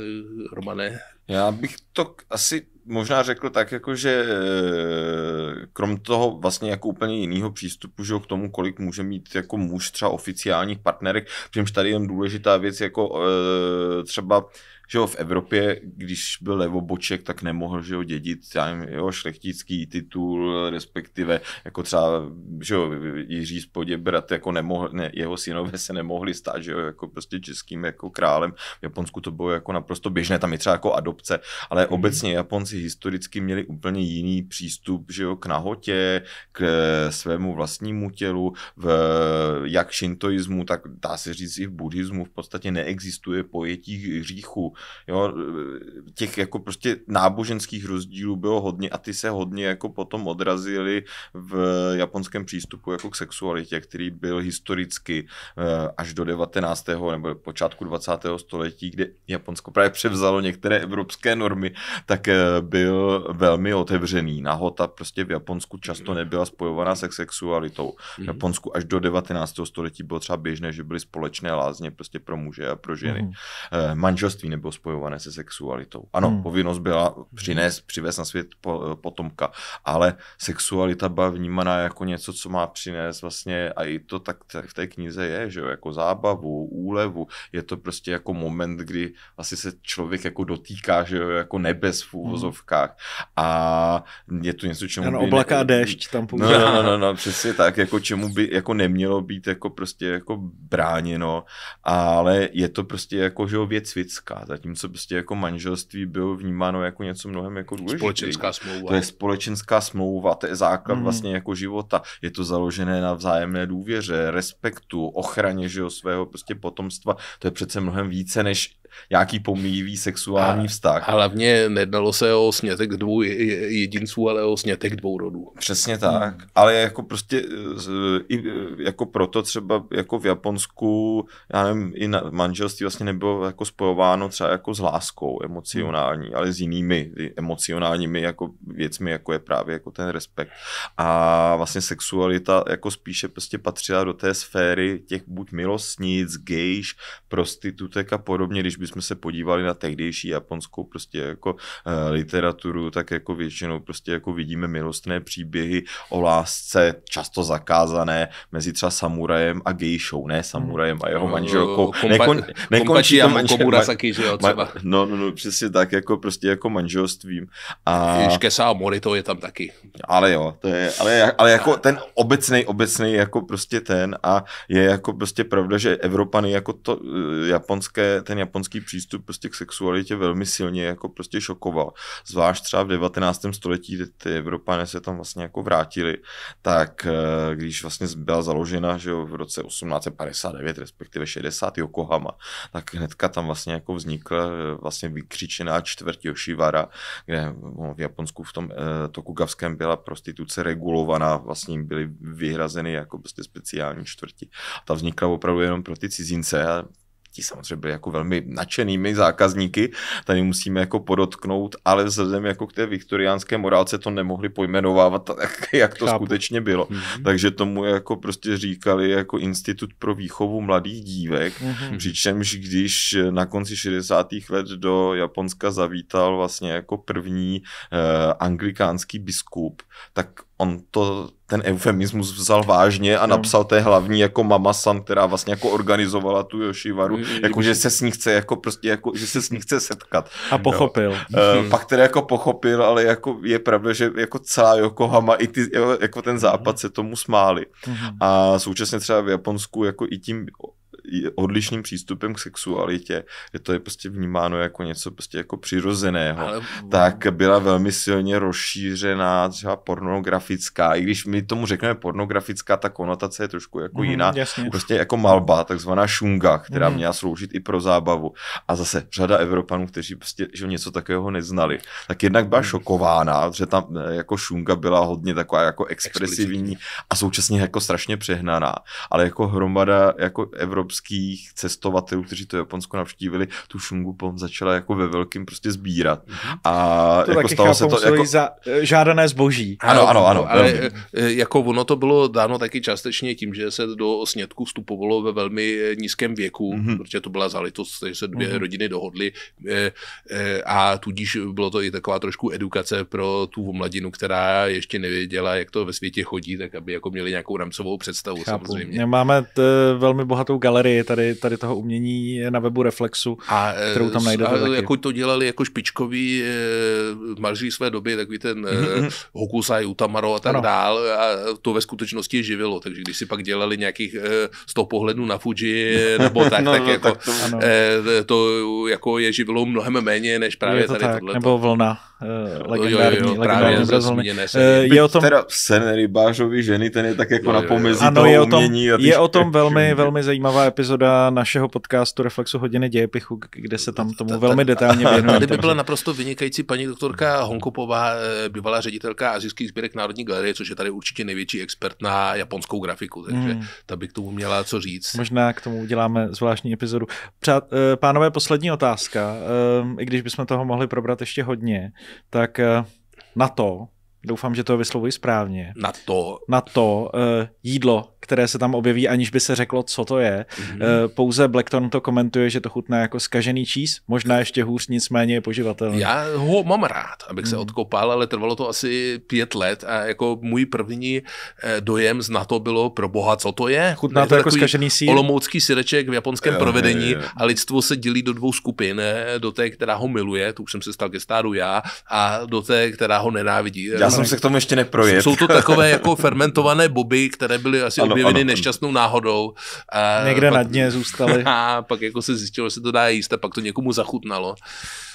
Romane, já bych to asi možná řekl tak, jako že eh, krom toho vlastně jako úplně jiného přístupu že k tomu, kolik může mít jako muž třeba oficiálních partnerek, přičemž tady je důležitá věc jako eh, třeba že jo, v Evropě, když byl levoboček, tak nemohl, že jo, dědit, já nevím, jo, šlechtický titul, respektive jako třeba, že jo, Jiří Spoděbrat, jako nemohl, ne, jeho synové se nemohli stát, že jo, jako prostě českým jako králem. V Japonsku to bylo jako naprosto běžné, tam je třeba jako adopce, ale mm. obecně Japonci historicky měli úplně jiný přístup, že jo, k nahotě, k svému vlastnímu tělu, v jak šintoismu, tak dá se říct i v buddhismu v podstatě neexistuje pojetí hříchu, jo, těch jako prostě náboženských rozdílů bylo hodně a ty se hodně jako potom odrazily v japonském přístupu jako k sexualitě, který byl historicky eh, až do 19. nebo počátku 20. století, kde Japonsko právě převzalo některé evropské normy, tak eh, byl velmi otevřený. Nahota prostě v Japonsku často nebyla spojovaná se sexualitou. V mhm. Japonsku až do 19. století bylo třeba běžné, že byly společné lázně prostě pro muže a pro ženy. Mhm. Eh, manželství nebo spojované se sexualitou. Ano, hmm. povinnost byla přinést, přivést na svět po, eh, potomka, ale sexualita byla vnímaná jako něco, co má přinést vlastně, a i to tak v té knize je, že jo, jako zábavu, úlevu, je to prostě jako moment, kdy vlastně se člověk jako dotýká, že jo, jako nebes v úvozovkách hmm. a je to něco, čemu ano, by... oblaka ne... déšť tam No, no, no, no, no, přesně tak, jako čemu by jako nemělo být jako prostě jako bráněno, ale je to prostě jako, že jo, věc lidská zatímco prostě jako manželství bylo vnímáno jako něco mnohem jako důležitý. Společenská smlouva. To je společenská smlouva, to je základ mm. vlastně jako života. Je to založené na vzájemné důvěře, respektu, ochraně že jo, svého prostě potomstva. To je přece mnohem více než nějaký pomíjivý sexuální a, vztah. A hlavně nejednalo se o snětek dvou jedinců, ale o snětek dvou rodů. Přesně tak, hmm. ale jako prostě i jako proto třeba jako v Japonsku, já nevím, i na manželství vlastně nebylo jako spojováno třeba jako s láskou emocionální, hmm. ale s jinými emocionálními jako věcmi, jako je právě jako ten respekt. A vlastně sexualita jako spíše prostě patřila do té sféry těch buď milostnic, gejš, prostitutek a podobně, když bychom se podívali na tehdejší japonskou prostě jako eh, literaturu, tak jako většinou prostě jako vidíme milostné příběhy o lásce, často zakázané, mezi třeba samurajem a gejšou, ne samurajem a jeho no, manželkou. Nekon, nekončí a manžel, že jo, třeba. No, no, no, přesně tak, jako prostě jako manželstvím. A... Ježkesa a Morito je tam taky. Ale jo, to je, ale, ale jako ten obecný, obecný jako prostě ten a je jako prostě pravda, že Evropany jako to eh, japonské, ten japonský ženský přístup prostě k sexualitě velmi silně jako prostě šokoval. Zvlášť třeba v 19. století, kdy ty Evropané se tam vlastně jako vrátili, tak eh, když vlastně byla založena že v roce 1859, respektive 60 Yokohama, tak hnedka tam vlastně jako vznikla eh, vlastně vykřičená čtvrtí Yoshivara, kde no, v Japonsku v tom eh, Tokugavském byla prostituce regulovaná, vlastně byly vyhrazeny jako prostě speciální čtvrti. A ta vznikla opravdu jenom pro ty cizince a ti samozřejmě byli jako velmi nadšenými zákazníky, tady musíme jako podotknout, ale vzhledem jako k té viktoriánské morálce to nemohli pojmenovávat, jak, jak to Chápu. skutečně bylo. Mm-hmm. Takže tomu jako prostě říkali jako Institut pro výchovu mladých dívek, mm-hmm. přičemž když na konci 60. let do Japonska zavítal vlastně jako první eh, anglikánský biskup, tak on to, ten eufemismus vzal vážně a napsal té hlavní jako mama san, která vlastně jako organizovala tu Yoshivaru, jako že se s ní chce jako prostě jako, že se s ní chce setkat. A pochopil. No. Mm. Pak teda jako pochopil, ale jako je pravda, že jako celá Yokohama i ty, jako ten západ mhm. se tomu smáli. Mhm. A současně třeba v Japonsku jako i tím odlišným přístupem k sexualitě, že to je prostě vnímáno jako něco prostě jako přirozeného, Ale... tak byla velmi silně rozšířená třeba pornografická, i když my tomu řekneme pornografická, ta konotace je trošku jako mm, jiná, jasně. prostě jako malba, takzvaná šunga, která mm. měla sloužit i pro zábavu. A zase řada Evropanů, kteří prostě že něco takového neznali, tak jednak byla mhm. šokována, že tam eh, jako šunga byla hodně taková jako expresivní Explicitní. a současně jako strašně přehnaná, ale jako hromada jako evropských japonských cestovatelů, kteří to Japonsko navštívili, tu šungu potom začala jako ve velkým prostě sbírat. Mhm. A to jako taky stalo se to jako... za e, žádané zboží. Ano, ano, ano. Ale velmi. E, e, jako ono to bylo dáno taky částečně tím, že se do snědku vstupovalo ve velmi nízkém věku, mm-hmm. protože to byla zalitost, že se dvě mm-hmm. rodiny dohodly a tudíž bylo to i taková trošku edukace pro tu mladinu, která ještě nevěděla, jak to ve světě chodí, tak aby jako měli nějakou rámcovou představu Chápu. samozřejmě. Máme t- velmi bohatou galerii historii tady, tady toho umění je na webu Reflexu, a, kterou tam eh, najdete a, taky. Jako to dělali jako špičkový e, eh, malří své doby, takový ten e, [laughs] Hokusai, Utamaro a tak ano. dál a to ve skutečnosti živilo, takže když si pak dělali nějakých e, toho pohledu na Fuji nebo [laughs] tak, no, tak, no, jako, tak to, e, to jako je živilo mnohem méně než právě to tady tak, tohleto. Nebo vlna legendární, jo, jo, jo, legendární právě uh, je o tom... Teda sen rybářovi ženy, ten je tak jako jo, jo, jo. na pomezí ano, toho je o tom, umění. je o tom velmi, velmi zajímavá epizoda epizoda našeho podcastu Reflexu hodiny dějepichu, kde se tam tomu velmi detailně věnujeme. Tady by byla naprosto vynikající paní doktorka Honkopová, eh, bývalá ředitelka Azijských sbírek Národní galerie, což je tady určitě největší expert na japonskou grafiku, takže hmm. ta by k tomu měla co říct. Možná k tomu uděláme zvláštní epizodu. Přát, eh, pánové, poslední otázka. Ehm, I když bychom toho mohli probrat ještě hodně, tak eh, na to, doufám, že to vyslovuji správně. Na to. Na to uh, jídlo, které se tam objeví, aniž by se řeklo, co to je. Mm-hmm. Uh, pouze Blackton to komentuje, že to chutná jako skažený čís, možná ještě hůř, nicméně je poživatel. Já ho mám rád, abych mm. se mhm. odkopal, ale trvalo to asi pět let a jako můj první eh, dojem z NATO bylo pro boha, co to je. Chutná to, to jako skažený sír. Olomoucký syreček v japonském provedení je, je. a lidstvo se dělí do dvou skupin, do té, která ho miluje, tu už jsem se stal ke stáru já, a do té, která ho nenávidí. Já já jsem se k tomu ještě neprojel. Jsou to takové [laughs] jako fermentované boby, které byly asi ano, objeveny ano, nešťastnou náhodou. A Někde pak, na dně zůstaly. [laughs] A pak jako se zjistilo, že se to dá jíst a pak to někomu zachutnalo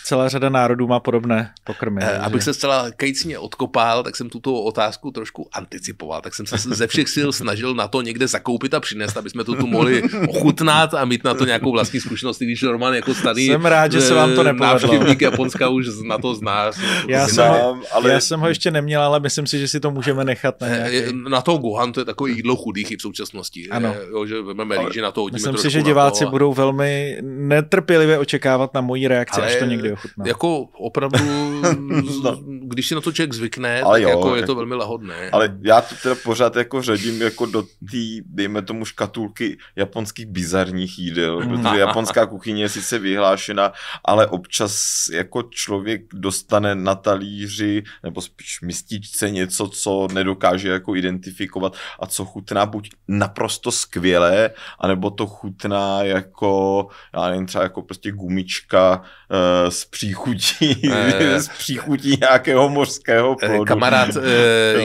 celá řada národů má podobné pokrmy. E, abych se zcela kejcně odkopal, tak jsem tuto otázku trošku anticipoval, tak jsem se ze všech sil snažil na to někde zakoupit a přinést, aby jsme to tu mohli ochutnat a mít na to nějakou vlastní zkušenost, když Roman jako starý jsem rád, že se vám to eh, nepovedlo. návštěvník Japonska už na to zná. Já, jsem, ho, ale... já jsem ho ještě neměl, ale myslím si, že si to můžeme nechat na eh, nějaký... Na to Gohan, to je takový jídlo chudých i v současnosti. Ano. Jo, že vememe rýži na to, Myslím si, že diváci a... budou velmi netrpělivě očekávat na moji reakci, ale až to někdy chutná. Jako opravdu, [laughs] no. když si na to člověk zvykne, ale tak jo, jako je jako, to velmi lahodné. Ale já to teda pořád jako řadím jako do té, dejme tomu, škatulky japonských bizarních jídel, mm. protože japonská kuchyně je sice vyhlášena, ale občas jako člověk dostane na talíři nebo spíš mističce něco, co nedokáže jako identifikovat a co chutná buď naprosto skvělé, anebo to chutná jako, já nevím, třeba jako prostě gumička uh, s příchutí, eh, s [laughs] příchutí nějakého mořského eh, plodu. Kamarád uh,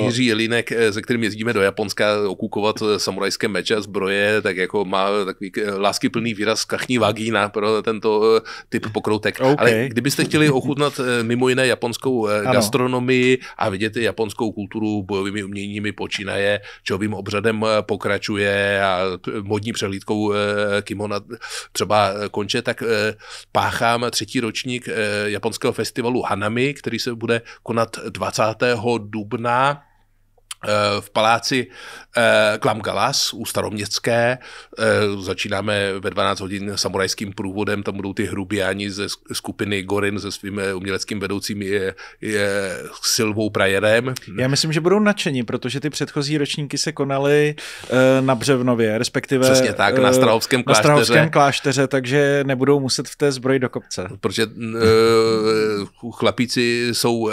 Jiří Jelínek, se kterým jezdíme do Japonska okukovat samurajské meče a zbroje, tak jako má takový láskyplný výraz kachní vagína pro tento typ pokroutek. Okay. Ale kdybyste chtěli ochutnat mimo jiné japonskou ano. gastronomii a vidět i japonskou kulturu bojovými uměními počínaje, čovým obřadem pokračuje a modní přehlídkou kimona třeba konče, tak páchám třetí ročník ročník eh, japonského festivalu Hanami, který se bude konat 20. dubna Eh, v paláci eh, Klamgalas u Staroměstské. Eh, začínáme ve 12 hodin samurajským průvodem, tam budou ty hrubiáni ze skupiny Gorin se svým uměleckým vedoucím je, je Silvou Prajerem. Já myslím, že budou nadšení, protože ty předchozí ročníky se konaly na Břevnově, respektive Přesně tak, na Strahovském klášteře. Na Strahovském klášteře, takže nebudou muset v té zbroji do kopce. Protože chlapíci jsou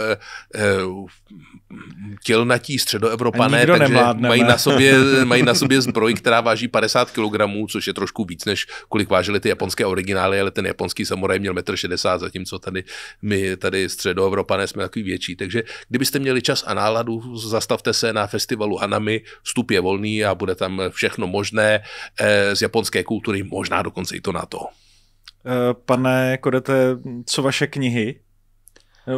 tělnatí středo Evropané, takže nemládneme. mají na, [laughs] sobě, mají na sobě zbroj, která váží 50 kg, což je trošku víc, než kolik vážily ty japonské originály, ale ten japonský samuraj měl 1,60 m, zatímco tady my, tady středoevropané jsme takový větší. Takže kdybyste měli čas a náladu, zastavte se na festivalu Hanami, vstup je volný a bude tam všechno možné eh, z japonské kultury, možná dokonce i to na to. Eh, pane Kodete, co vaše knihy?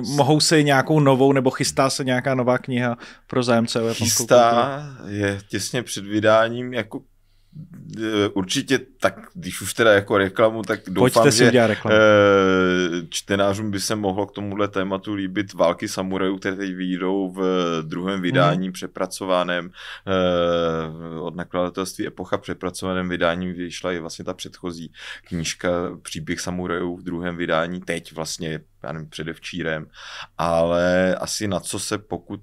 Mohou se nějakou novou, nebo chystá se nějaká nová kniha pro zájemce o japonskou Chystá, kulturu? je těsně před vydáním, jako Eh, určitě tak, když už teda jako reklamu, tak doufám, si že reklamu. Eh, čtenářům by se mohlo k tomuhle tématu líbit války samurajů, které teď vyjdou v eh, druhém mhm. vydání hmm. přepracovaném od nakladatelství Epocha přepracovaném vydání vyšla i vlastně ta předchozí knížka Příběh samurajů v druhém vydání, teď vlastně, já nevím, předevčírem, ale asi na co se pokud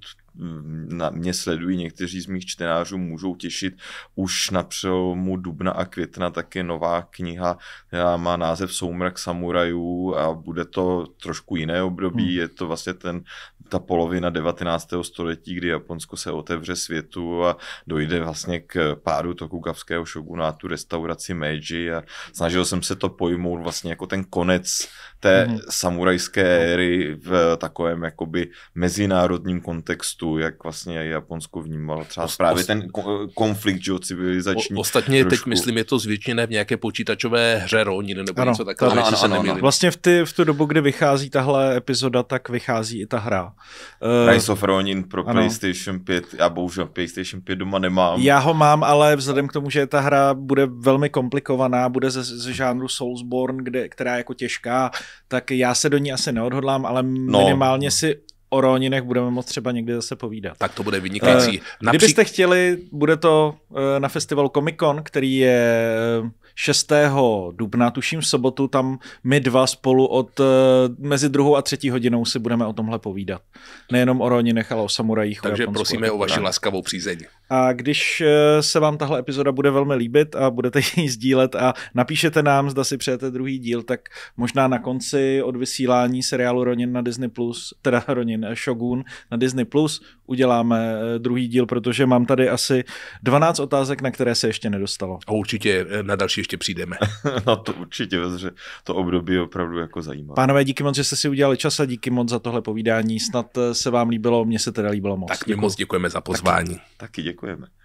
na mě sledují někteří z mých čtenářů, můžou těšit už na přelomu dubna a května taky nová kniha, která má název Soumrak samurajů a bude to trošku jiné období, hmm. je to vlastně ten ta polovina 19. století, kdy Japonsko se otevře světu a dojde vlastně k pádu Tokugavského šogunátu, restauraci Meiji a snažil jsem se to pojmout vlastně jako ten konec té hmm samurajské éry v takovém jakoby mezinárodním kontextu tu, jak vlastně Japonsko vnímalo třeba Ost, právě ten konflikt že, civilizační. O, ostatně trošku. teď myslím, je to zvětšené v nějaké počítačové hře Ronin nebo ano, něco takového. Ano, ano, ano, ano. Vlastně v, ty, v tu dobu, kdy vychází tahle epizoda, tak vychází i ta hra. Eh, Rise of Ronin pro ano. PlayStation 5, já bohužel PlayStation 5 doma nemám. Já ho mám, ale vzhledem k tomu, že ta hra bude velmi komplikovaná, bude ze, ze žánru Soulsborne, kde, která je jako těžká, tak já se do ní asi neodhodlám, ale no. minimálně no. si o Roninech budeme moc třeba někdy zase povídat. Tak to bude vynikající. Uh, Napří... Kdybyste chtěli, bude to uh, na festivalu Comic Con, který je uh, 6. dubna, tuším v sobotu, tam my dva spolu od eh, mezi druhou a třetí hodinou si budeme o tomhle povídat. Nejenom o Roni, ale o samurajích. Takže o prosíme o vaši laskavou přízeň. A když eh, se vám tahle epizoda bude velmi líbit a budete ji sdílet a napíšete nám, zda si přejete druhý díl, tak možná na konci od vysílání seriálu Ronin na Disney+, Plus, teda [laughs] Ronin eh, Shogun na Disney+, Plus, uděláme druhý díl, protože mám tady asi 12 otázek, na které se ještě nedostalo. A určitě na další ještě přijdeme. [laughs] no to určitě, že to období je opravdu jako zajímavé. Pánové, díky moc, že jste si udělali čas a díky moc za tohle povídání. Snad eh, se vám líbilo, mně se teda líbilo moc. Tak my moc děkujeme za pozvání. Taky, taky děkujeme.